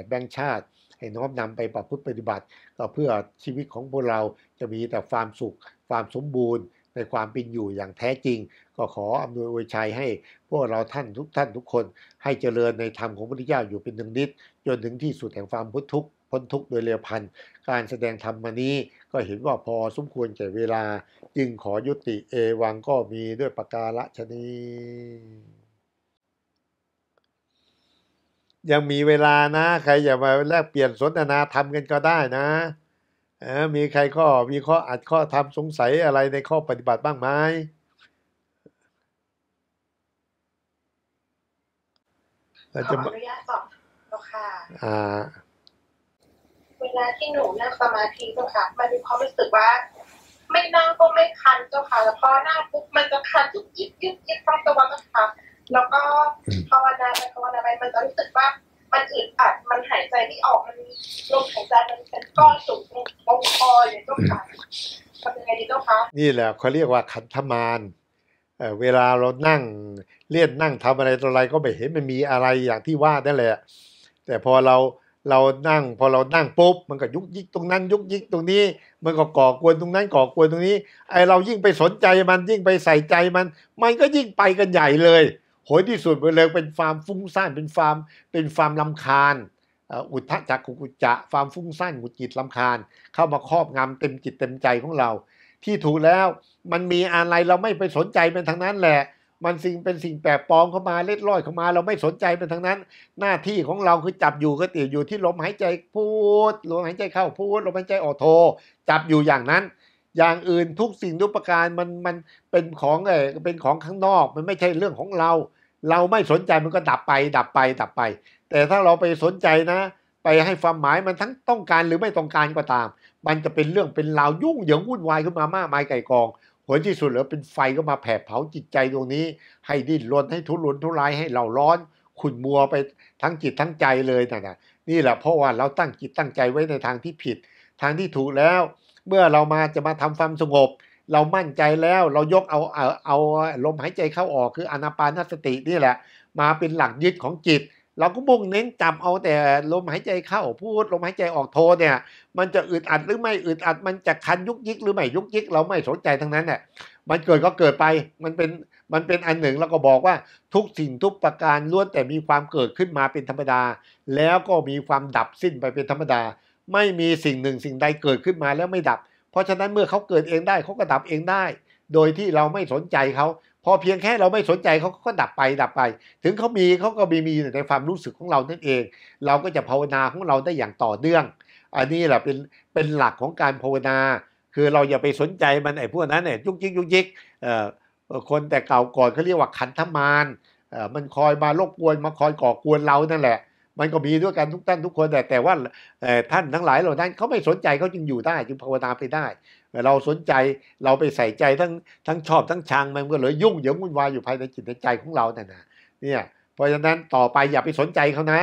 แบงค์ชาติให้น้อมนำไปประพฤติปฏิบัติก็เพื่อชีวิตของพวกเราจะมีแต่ความสุขความสมบูรณ์ ในความเป็นอยู่อย่างแท้จริง ก็ขออำนวยอวยชัยให้พวกเราท่านทุกท่าน ทุกคน ให้เจริญในธรรมของพระพุทธเจ้าอยู่เป็นหนึ่งนิดจนถึงที่สุดแห่งความพ้นทุกข์พ้นทุกข์โดยเร็วพันการแสดงธรรมนี้ ก็เห็นว่าพอสมควรแก่เวลาจึงขอยุติเอวังก็มีด้วยประการฉนียังมีเวลานะ ใครอย่ามาแลกเปลี่ยนสนทนาธรรมกันก็ได้นะมีใครข้อมีข้ออัดข้อทำสงสัยอะไรในข้อปฏิบัติบ้างไหมเราจะขออนุญาตตอบค่ะ อ่าเวลาที่หนูนั่งสมาธิเจ้าค่ะมันมีความรู้สึกว่า ไม่นั่งก็ไม่คันเจ้าค่ะ แล้วพอหน้าปุ๊บมันจะคันยุกยิบยิบยิบต้งตัวนะคะแล้วก็ภาวนาไปภาวนาไปมันจะรู้สึกว่ามันอึดอัดมันหายใจไม่ออกมันลมหายใจมันเป็นก้อนสูงตรงคออย่างเจ้าค่ะยังไงดีเจ้าคะนี่แหละเขาเรียกว่าขันธมารเวลาเรานั่งเลี่ยนนั่งทำอะไรตัวอะไรก็ไม่เห็นมันมีอะไรอย่างที่ว่านั่นแหละแต่พอเราเรานั่งพอเรานั่งปุ๊บมันก็ยุกยิกตรงนั้น ยุกยิกตรงนี้ มันก็ก่อกวนตรงนั้นก่อกวนตรงนี้ไอเรายิ่งไปสนใจมันยิ่งไปใส่ใจมัน มันก็ยิ่งไปกันใหญ่เลย โหยที่สุดไปเลยเป็นฟาร์มฟุ้งซ่านเป็นฟาร์มเป็นฟาร์มลำคาญอุทธจักกุกุจะฟาร์มฟุ้งซ่านหงุดหงิดลำคาญเข้ามาครอบงำเต็มจิตเต็มใจของเรา ที่ถูกแล้วมันมีอะไรเราไม่ไปสนใจเป็นทางนั้นแหละมันสิ่งเป็นสิ่งแปลกปลอมเข้ามาเล็ดลอยเข้ามา เราไม่สนใจมันทั้งนั้น หน้าที่ของเราคือจับอยู่ก็ติดอยู่ที่ลมหายใจพูดลมหายใจเข้าพูดลมหายใจออกโท จับอยู่อย่างนั้น อย่างอื่นทุกสิ่งทุกประการมัน มันเป็นของเออเป็นของข้างนอกมันไม่ใช่เรื่องของเรา เราไม่สนใจมันก็ดับไปดับไปดับไป แต่ถ้าเราไปสนใจนะ ไปให้ความหมายมันทั้งต้องการหรือไม่ต้องการก็ตาม มันจะเป็นเรื่องเป็นราวยุ่งเหยิงวุ่นวายขึ้นมามากมายไก่กองผลที่สุดแล้วเป็นไฟก็มาแผดเผาจิตใจตรงนี้ ให้ดิ้นรนให้ทุรนทุรายให้เราร้อน ขุ่นมัวไปทั้งจิตทั้งใจเลยนะนะนี่แหละเพราะว่าเราตั้งจิตตั้งใจไว้ในทางที่ผิด ทางที่ถูกแล้วเมื่อเรามาจะมาทำความสงบ เรามั่นใจแล้วเรายกเอาเอาเอาลมหายใจเข้าออก คืออนาปานสตินี่แหละ มาเป็นหลักยึดของจิตเราก็มุ่งเน้นจับเอาแต่ลมหายใจเข้าพูดลมหายใจออกโทเนี่ย มันจะอึดอัดหรือไม่อึดอัดมันจะคันยุกยิกหรือไม่ยุกยิก เราไม่สนใจทั้งนั้นเนี่ยมันเกิดก็เกิดไปมันเป็นมันเป็นอันหนึ่งเราก็บอกว่าทุกสิ่งทุกประการล้วนแต่มีความเกิดขึ้นมาเป็นธรรมดา แล้วก็มีความดับสิ้นไปเป็นธรรมดา ไม่มีสิ่งหนึ่งสิ่งใดเกิดขึ้นมาแล้วไม่ดับ เพราะฉะนั้นเมื่อเขาเกิดเองได้เขาก็ดับเองได้ โดยที่เราไม่สนใจเขาพอเพียงแค่เราไม่สนใจเขาก็ดับไปดับไป ถึงเขามีเขาก็มีมีอยู่ในความรู้สึกของเรานั่นเอง เราก็จะภาวนาของเราได้อย่างต่อเนื่องอันนี้แหละเป็นเป็นหลักของการภาวนาคือเราอย่าไปสนใจมันไอ้พวกนั้นเนี่ยยุกยิกยุกยิกคนแต่เก่าก่อนเขาเรียกว่าขันธมารมันคอยมารบกวนมาคอยก่อกวนเรานั่นแหละ มันก็มีด้วยกันทุกท่านทุกคนแต่แต่ว่าท่านทั้งหลายเหล่านั้นเขาไม่สนใจเขาจึงอยู่ได้จึงภาวนาไปได้เราสนใจเราไปใส่ใจทั้งทั้งชอบทั้งชังมันก็เลยยุ่งเหยิงวุ่นวายอยู่ภายในจิตในใจของเราแต่นะเนี่ยเพราะฉะนั้นต่อไปอย่าไปสนใจเขานะ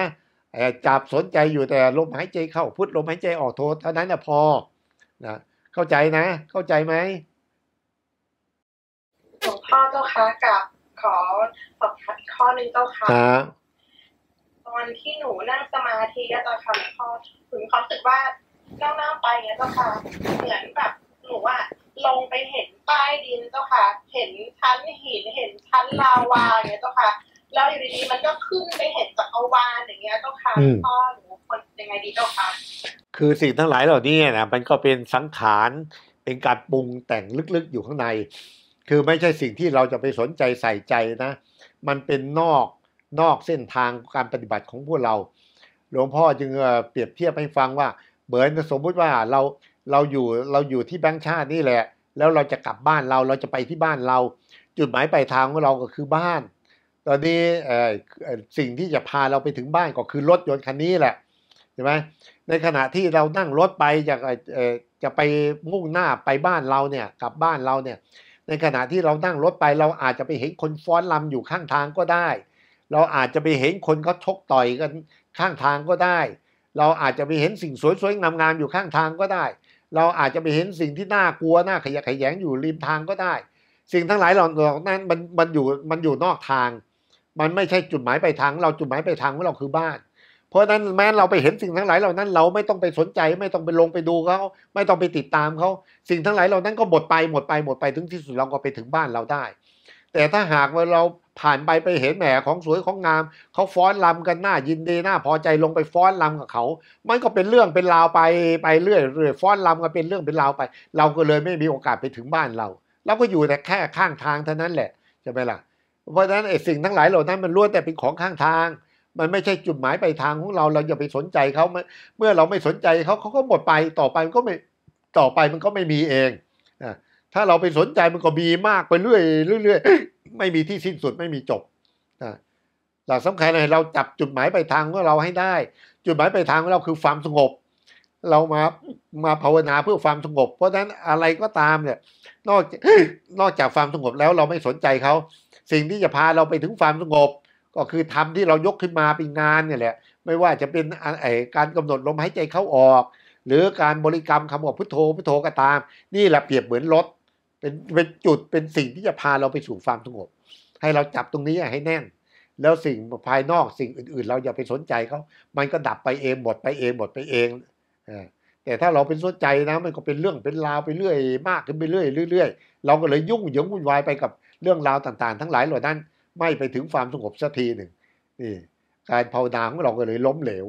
จับสนใจอยู่แต่ลมหายใจเข้าพุทลมหายใจออกโทเท่านั้นนะพอนะเข้าใจนะ เข้าใจไหมหลวงพ่อเจ้าคะ กับขอสอบถามอีกข้อหนึ่งเจ้าค่ะ ตอนที่หนูนั่งสมาธิอะตอนค่ะหลวงพ่อถึงความรู้สึกว่านั่งๆไปเงี้ยเจ้าค่ะเหมือนแบบหนูว่าลงไปเห็นใต้ดินเจ้าค่ะ เห็นชั้นหินเห็นชั้นลาวาเนี่ยเจ้าค่ะแล้วอยู่ดีๆมันก็ขึ้นไปเห็นจักรวาลอย่างเงี้ยเจ้าค่ะพ่อหนูคนยังไงดีเจ้าค่ะคือสิ่งทั้งหลายเหล่านี้นะมันก็เป็นสังขารเป็นการปรุงแต่งลึกๆอยู่ข้างใน คือไม่ใช่สิ่งที่เราจะไปสนใจใส่ใจนะ มันเป็นนอกนอกเส้นทางการปฏิบัติของพวกเราหลวงพ่อจึงเปรียบเทียบให้ฟังว่าเหมือนสมมุติว่าเราเราอยู่เราอยู่ที่แบงค์ชาตินี่แหละ แล้วเราจะกลับบ้านเราเราจะไปที่บ้านเรา จุดหมายปลายทางของเราก็คือบ้าน ตอนนี้สิ่งที่จะพาเราไปถึงบ้านก็คือรถยนต์คันนี้แหละใช่ไหมในขณะที่เรานั่งรถไปจะจะไปมุ่งหน้าไปบ้านเราเนี่ยกลับบ้านเราเนี่ยในขณะที่เรานั่งรถไป เราอาจจะไปเห็นคนฟ้อนลำอยู่ข้างทางก็ได้ เราอาจจะไปเห็นคนเขาชกต่อยกันข้างทางก็ได้ เราอาจจะไปเห็นสิ่งสวยๆงามๆอยู่ข้างทางก็ได้เราอาจจะไปเห็นสิ่งที่น่ากลัว น่าขยะขยงอยู่ริมทางก็ได้ สิ่งทั้งหลายเหล่านั้นมันมันอยู่มันอยู่นอกทาง มันไม่ใช่จุดหมายปลายทางเราจุดหมายปลายทางของเราคือบ้าน เพราะฉะนั้นแม้เราไปเห็นสิ่งทั้งหลายเหล่านั้น เราไม่ต้องไปสนใจไม่ต้องไปลงไปดูเขาไม่ต้องไปติดตามเขาสิ่งทั้งหลายเหล่านั้นก็หมดไปหมดไปหมดไปถึงที่สุดเราก็ไปถึงบ้านเราได้ แต่ถ้าหากว่าเราผ่านไป ไปเห็นแหมของสวยของงามเขาฟ้อนลำกันหน้า ยินดี หน้าพอใจลงไปฟ้อนลำกับเขามันก็เป็นเรื่องเป็นราวไปไปเรื่อยเรื่อยฟ้อนลำกันเป็นเรื่องเป็นราวไป เราก็เลยไม่มีโอกาสไปถึงบ้านเราเราก็อยู่แต่แค่ข้างทางเท่านั้นแหละใช่ไหมล่ะ เพราะฉะนั้นไอ้สิ่งทั้งหลายเหล่านั้นมันล้วนแต่เป็นของข้างทาง มันไม่ใช่จุดหมายปลายทางของเราเราอย่าไปสนใจเขาเมื่อเราไม่สนใจเขาเขาก็หมดไปต่อไปมันก็ไม่ต่อไปมันก็ไม่มีเองถ้าเราไปสนใจมันก็มีมากไปเรื่อยเรื่อยไม่มีที่สิ้นสุด ไม่มีจบนะหลักสำคัญเลยเราจับจุดหมายปลายทางของเราให้ได้ จุดหมายปลายทางของเราคือความสงบ เรามามาภาวนาเพื่อความสงบ เพราะฉะนั้นอะไรก็ตามเนี่ยนอกนอกจากความสงบแล้วเราไม่สนใจเขาสิ่งที่จะพาเราไปถึงความสงบ ก็คือทำที่เรายกขึ้นมาเป็นงานเนี่ยแหละไม่ว่าจะเป็นไอการกำหนดลมหายใจเข้าออก หรือการบริกรรมคำว่าพุทโธพุทโธก็ตาม นี่แหละเปรียบเหมือนรถเป็นเป็นจุดเป็นสิ่งที่จะพาเราไปสู่ความสงบ ให้เราจับตรงนี้ให้แน่น แล้วสิ่งภายนอกสิ่งอื่นๆ เราอย่าไปสนใจเขา มันก็ดับไปเองหมดไปเองหมดไปเองแต่ถ้าเราเป็นสนใจนะ มันก็เป็นเรื่องเป็นราวไปเรื่อย มากขึ้นไปเรื่อยเรื่อยเราก็เลยยุ่งเหยิงวุ่นวายไปกับเรื่องราวต่าง ๆ ทั้งหลายเหล่านั้นไม่ไปถึงความสงบสักทีหนึ่งนี่การภาวนาของเราก็เลยล้มเหลว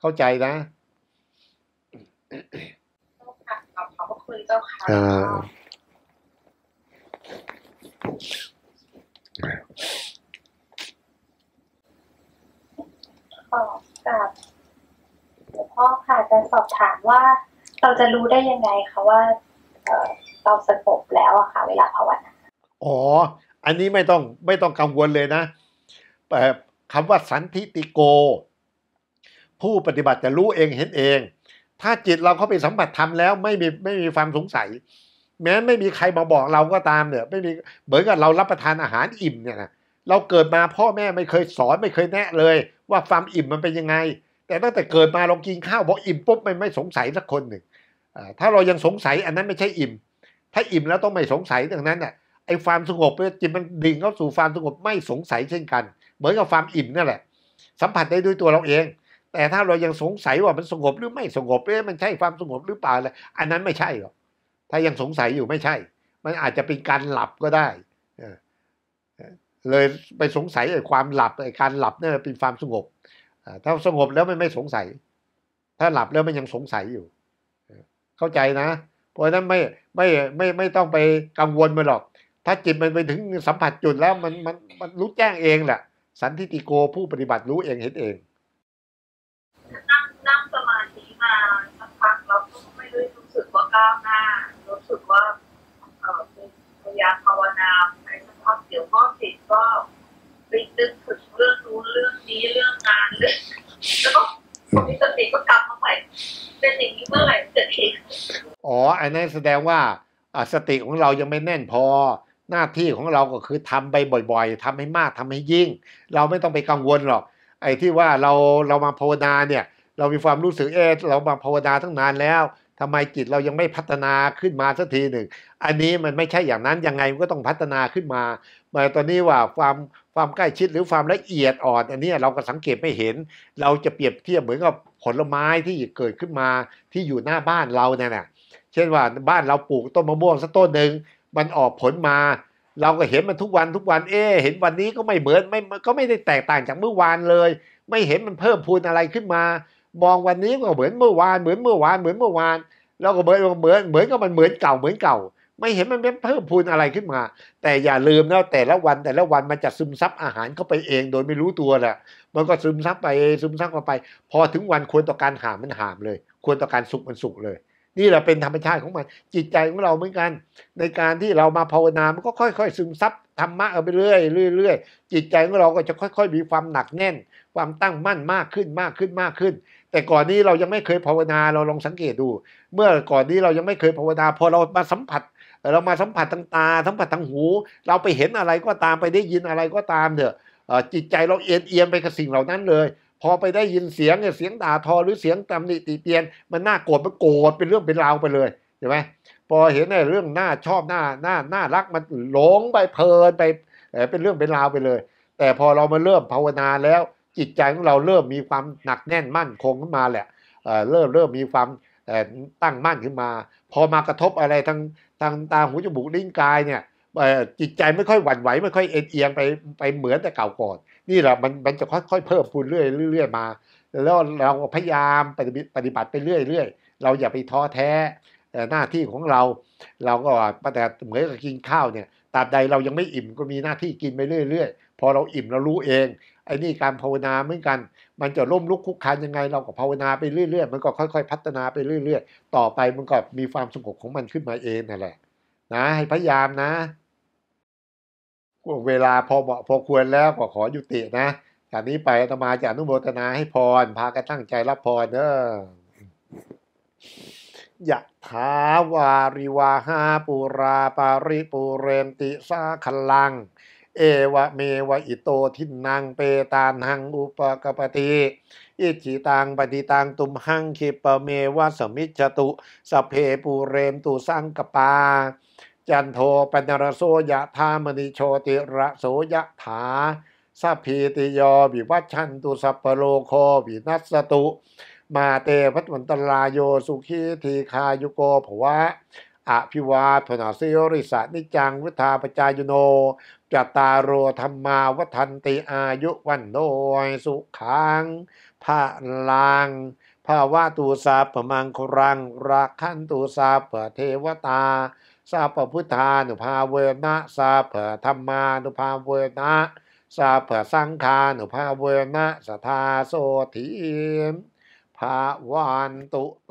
เข้าใจนะขอบะคุณเจ้าค่ะขอกับหลวงพ่อค่ะจะสอบถามว่าเราจะรู้ได้ยังไงคะว่าเราสงบแล้วอะค่ะ เวลาภาวนาอ๋อ อันนี้ไม่ต้องไม่ต้องกังวลเลยนะแบบคำว่าสันทิติโก ผู้ปฏิบัติจะรู้เองเห็นเอง ถ้าจิตเราเข้าไปสัมผัสธรรมแล้ว ไม่มีไม่มีความสงสัยแม้ไม่มีใครมาบอกเราก็ตามเนี่ยไม่มีเหมือนกับเรารับประทานอาหารอิ่มเนี่ยนะเราเกิดมาพ่อแม่ไม่เคยสอนไม่เคยแนะเลย ว่าความอิ่มมันเป็นยังไง แต่ตั้งแต่เกิดมาเรากินข้าวพออิ่มปุ๊บมันไม่สงสัยสักคนหนึ่งถ้าเรายังสงสัยอันนั้นไม่ใช่อิ่ม ถ้าอิ่มแล้วต้องไม่สงสัยดังนั้นน่ะไอ้ความสงบจิตมันดิ่งเข้าสู่ความสงบไม่สงสัยเช่นกันเหมือนกับความอิ่มนั่นแหละสัมผัสได้ด้วยตัวเราเอง แต่ถ้าเรายังสงสัยว่ามันสงบหรือไม่สงบเอ๊ะมันใช่ความสงบหรือเปล่าอะไรอันนั้นไม่ใช่หรอกถ้ายังสงสัยอยู่ไม่ใช่ มันอาจจะเป็นการหลับก็ได้เลยไปสงสัยไอ้ความหลับไอ้การหลับเนี่ยเป็นความสงบถ้าสงบแล้วมันไม่สงสัย ถ้าหลับแล้วมันยังสงสัยอยู่ เข้าใจนะ เพราะนั้นไม่ไม่ไม่ไม่ต้องไปกังวลมันหรอก ถ้าจิตมันไปถึงสัมผัสจุดแล้วมันมันมันรู้แจ้งเองแหละสันทิติโกผู้ปฏิบัติรู้เองเห็นเอง นั่งนั่งสมาธิมาสักพักแล้วไม่ได้รู้สึกว่าก้าวหน้าสึกว่าพยายามภาวนาในสภาพเดี๋ยวก็ติดก็ไปนึกถึงเรื่องนู้นเรื่องนี้เรื่องงานเรื่องแล้วก็มีสติก็กลับมาใหม่เป็นอย่างนี้เมื่อไหร่จะทีอ๋ออันนั้นแสดงว่าสติของเรายังไม่แน่นพอหน้าที่ของเราก็คือทำไปบ่อย ๆ ทำให้มากทำให้ยิ่ง เราไม่ต้องไปกังวลหรอกไอ้ที่ว่าเราเรามาภาวนาเนี่ย เรามีความรู้สึกเออเรามาภาวนาตั้งนานแล้วทำไมจิตเรายังไม่พัฒนาขึ้นมาสักทีหนึ่ง อันนี้มันไม่ใช่อย่างนั้น ยังไงมันก็ต้องพัฒนาขึ้นมามอตอนนี้ว่าความความใกล้ชิดหรือความละเอียดอ่อน อันนี้เราก็สังเกตไม่เห็น เราจะเปรียบเทียบเหมือนกับผลไม้ที่เกิดขึ้นมาที่อยู่หน้าบ้านเราเนี่ยนะเช่นว่าบ้านเราปลูกต้นมะม่วงสักต้นหนึ่ง มันออกผลมา เราก็เห็นมันทุกวันทุกวัน เอ๊เห็นวันนี้ก็ไม่เหมือนไม่ก็ไม่ได้แตกต่างจากเมื่อวานเลย ไม่เห็นมันเพิ่มพูนอะไรขึ้นมามองวันนี้ก็เหมือนเมื่อวานเหมือนเมื่อวานเหมือนเมื่อวาน แล้วก็เหมือนเหมือนเหมือนก็มันเหมือนเก่าเหมือนเก่า ไม่เห็นมันเพิ่มพูนอะไรขึ้นมา แต่อย่าลืมนะแต่ละวันแต่ละวันมันจะซึมซับอาหารเข้าไปเอง โดยไม่รู้ตัวแหละมันก็ซึมซับไปซึมซับมาไป พอถึงวันควรต่อการหามมันหามเลย ควรต่อการสุกมันสุกเลย นี่แหละเป็นธรรมชาติของมัน จิตใจของเราเหมือนกัน ในการที่เรามาภาวนามันก็ค่อยๆซึมซับธรรมะเอาไปเรื่อยเรื่อยๆจิตใจของเราก็จะค่อย ๆ มีความหนักแน่นความตั้งมั่นมากขึ้นมากขึ้นมากขึ้นแต่ก่อนนี้เรายังไม่เคยภาวนาเราลองสังเกตดู เมื่อก่อนนี้เรายังไม่เคยภาวนาพอเรามาสัมผัส เรามาสัมผัสทางตาสัมผัสทางหู เราไปเห็นอะไรก็ตามไปได้ยินอะไรก็ตามเถอะจิตใจเราเอยงเอียงไปกับสิ่งเหล่านั้นเลย พอไปได้ยินเสียงเนี่ยเสียงด่าทอหรือเสียงตำหนิติเตียน มันน่าโกรธมันโกรธเป็นเรื่องเป็นราวไปเลยใช่ไหมพอเห็นในเรื่องน่าชอบน่าน่าน่ารักมันหลงไปเพลินไปเป็นเรื่องเป็นราวไปเลย แต่พอเรามาเริ่มภาวนาแล้วจิตใจของเราเริ่มมีความหนักแน่นมั่นคงขึ้นมาแหละเริ่มเริ่มมีความตั้งมั่นขึ้นมา พอมากระทบอะไรทางทางตาหูจมูกลิ้นกายเนี่ยจิตใจไม่ค่อยหวั่นไหว ไม่ค่อยเอ็นเอียงไปไปเหมือนแต่เก่าก่อน นี่แหละมันมันจะค่อยๆเพิ่มพูนเรื่อยเรื่อยมาแล้วเราพยายามปฏิปฏิบัติไปเรื่อยเรื่อยเราอย่าไปท้อแท้หน้าที่ของเรา เราก็แต่เหมือนกับกินข้าวเนี่ยตราบใดเรายังไม่อิ่มก็มีหน้าที่กินไปเรื่อย ๆพอเราอิ่มเรารู้เองไอ้นี่การภาวนาเหมือนกัน มันจะล่มลุกคุกคานยังไงเราก็ภาวนาไปเรื่อยๆ มันก็ค่อยๆ พัฒนาไปเรื่อยๆ ต่อไป มันก็มีความสงบของมันขึ้นมาเองนั่นแหละ นะ ให้พยายามนะเวลาพอเหมาะพอควรแล้วก็ขอยุตินะจากนี้ไปอาตมาจะอนุโมทนาให้พร พากันตั้งใจรับพรเนอะยะถาวาริวาหาปูราปาริปูเรนติสาคลังเอวะเมวะอิโตทินังเปตานังอุปกปติอิจิตังปฏิตังตุมหังคิปเมวะสมิจตุสเพปูเรมตุสังกปา จันโทปนรโซยะธามณิโชติระโสยะถาสพีติยอวิวัชันตุสัพโลโควินัสตุ มาเตพัตวันตลาโยสุขีทีคายุโกภวะอภิวาทนาเโยริสานิจังวิทาปจายุโนจตารโรธรรมาวัฒนติอายุวันโดยสุขังพระลางภาวะตูสาปมังครังรักขันตูสาปเทวตาสาปพุทธานุภาเวนะสาปธรรมานุภาเวนะสาปสังฆานุภาเวนะสทาโสธีมภาวันตุเต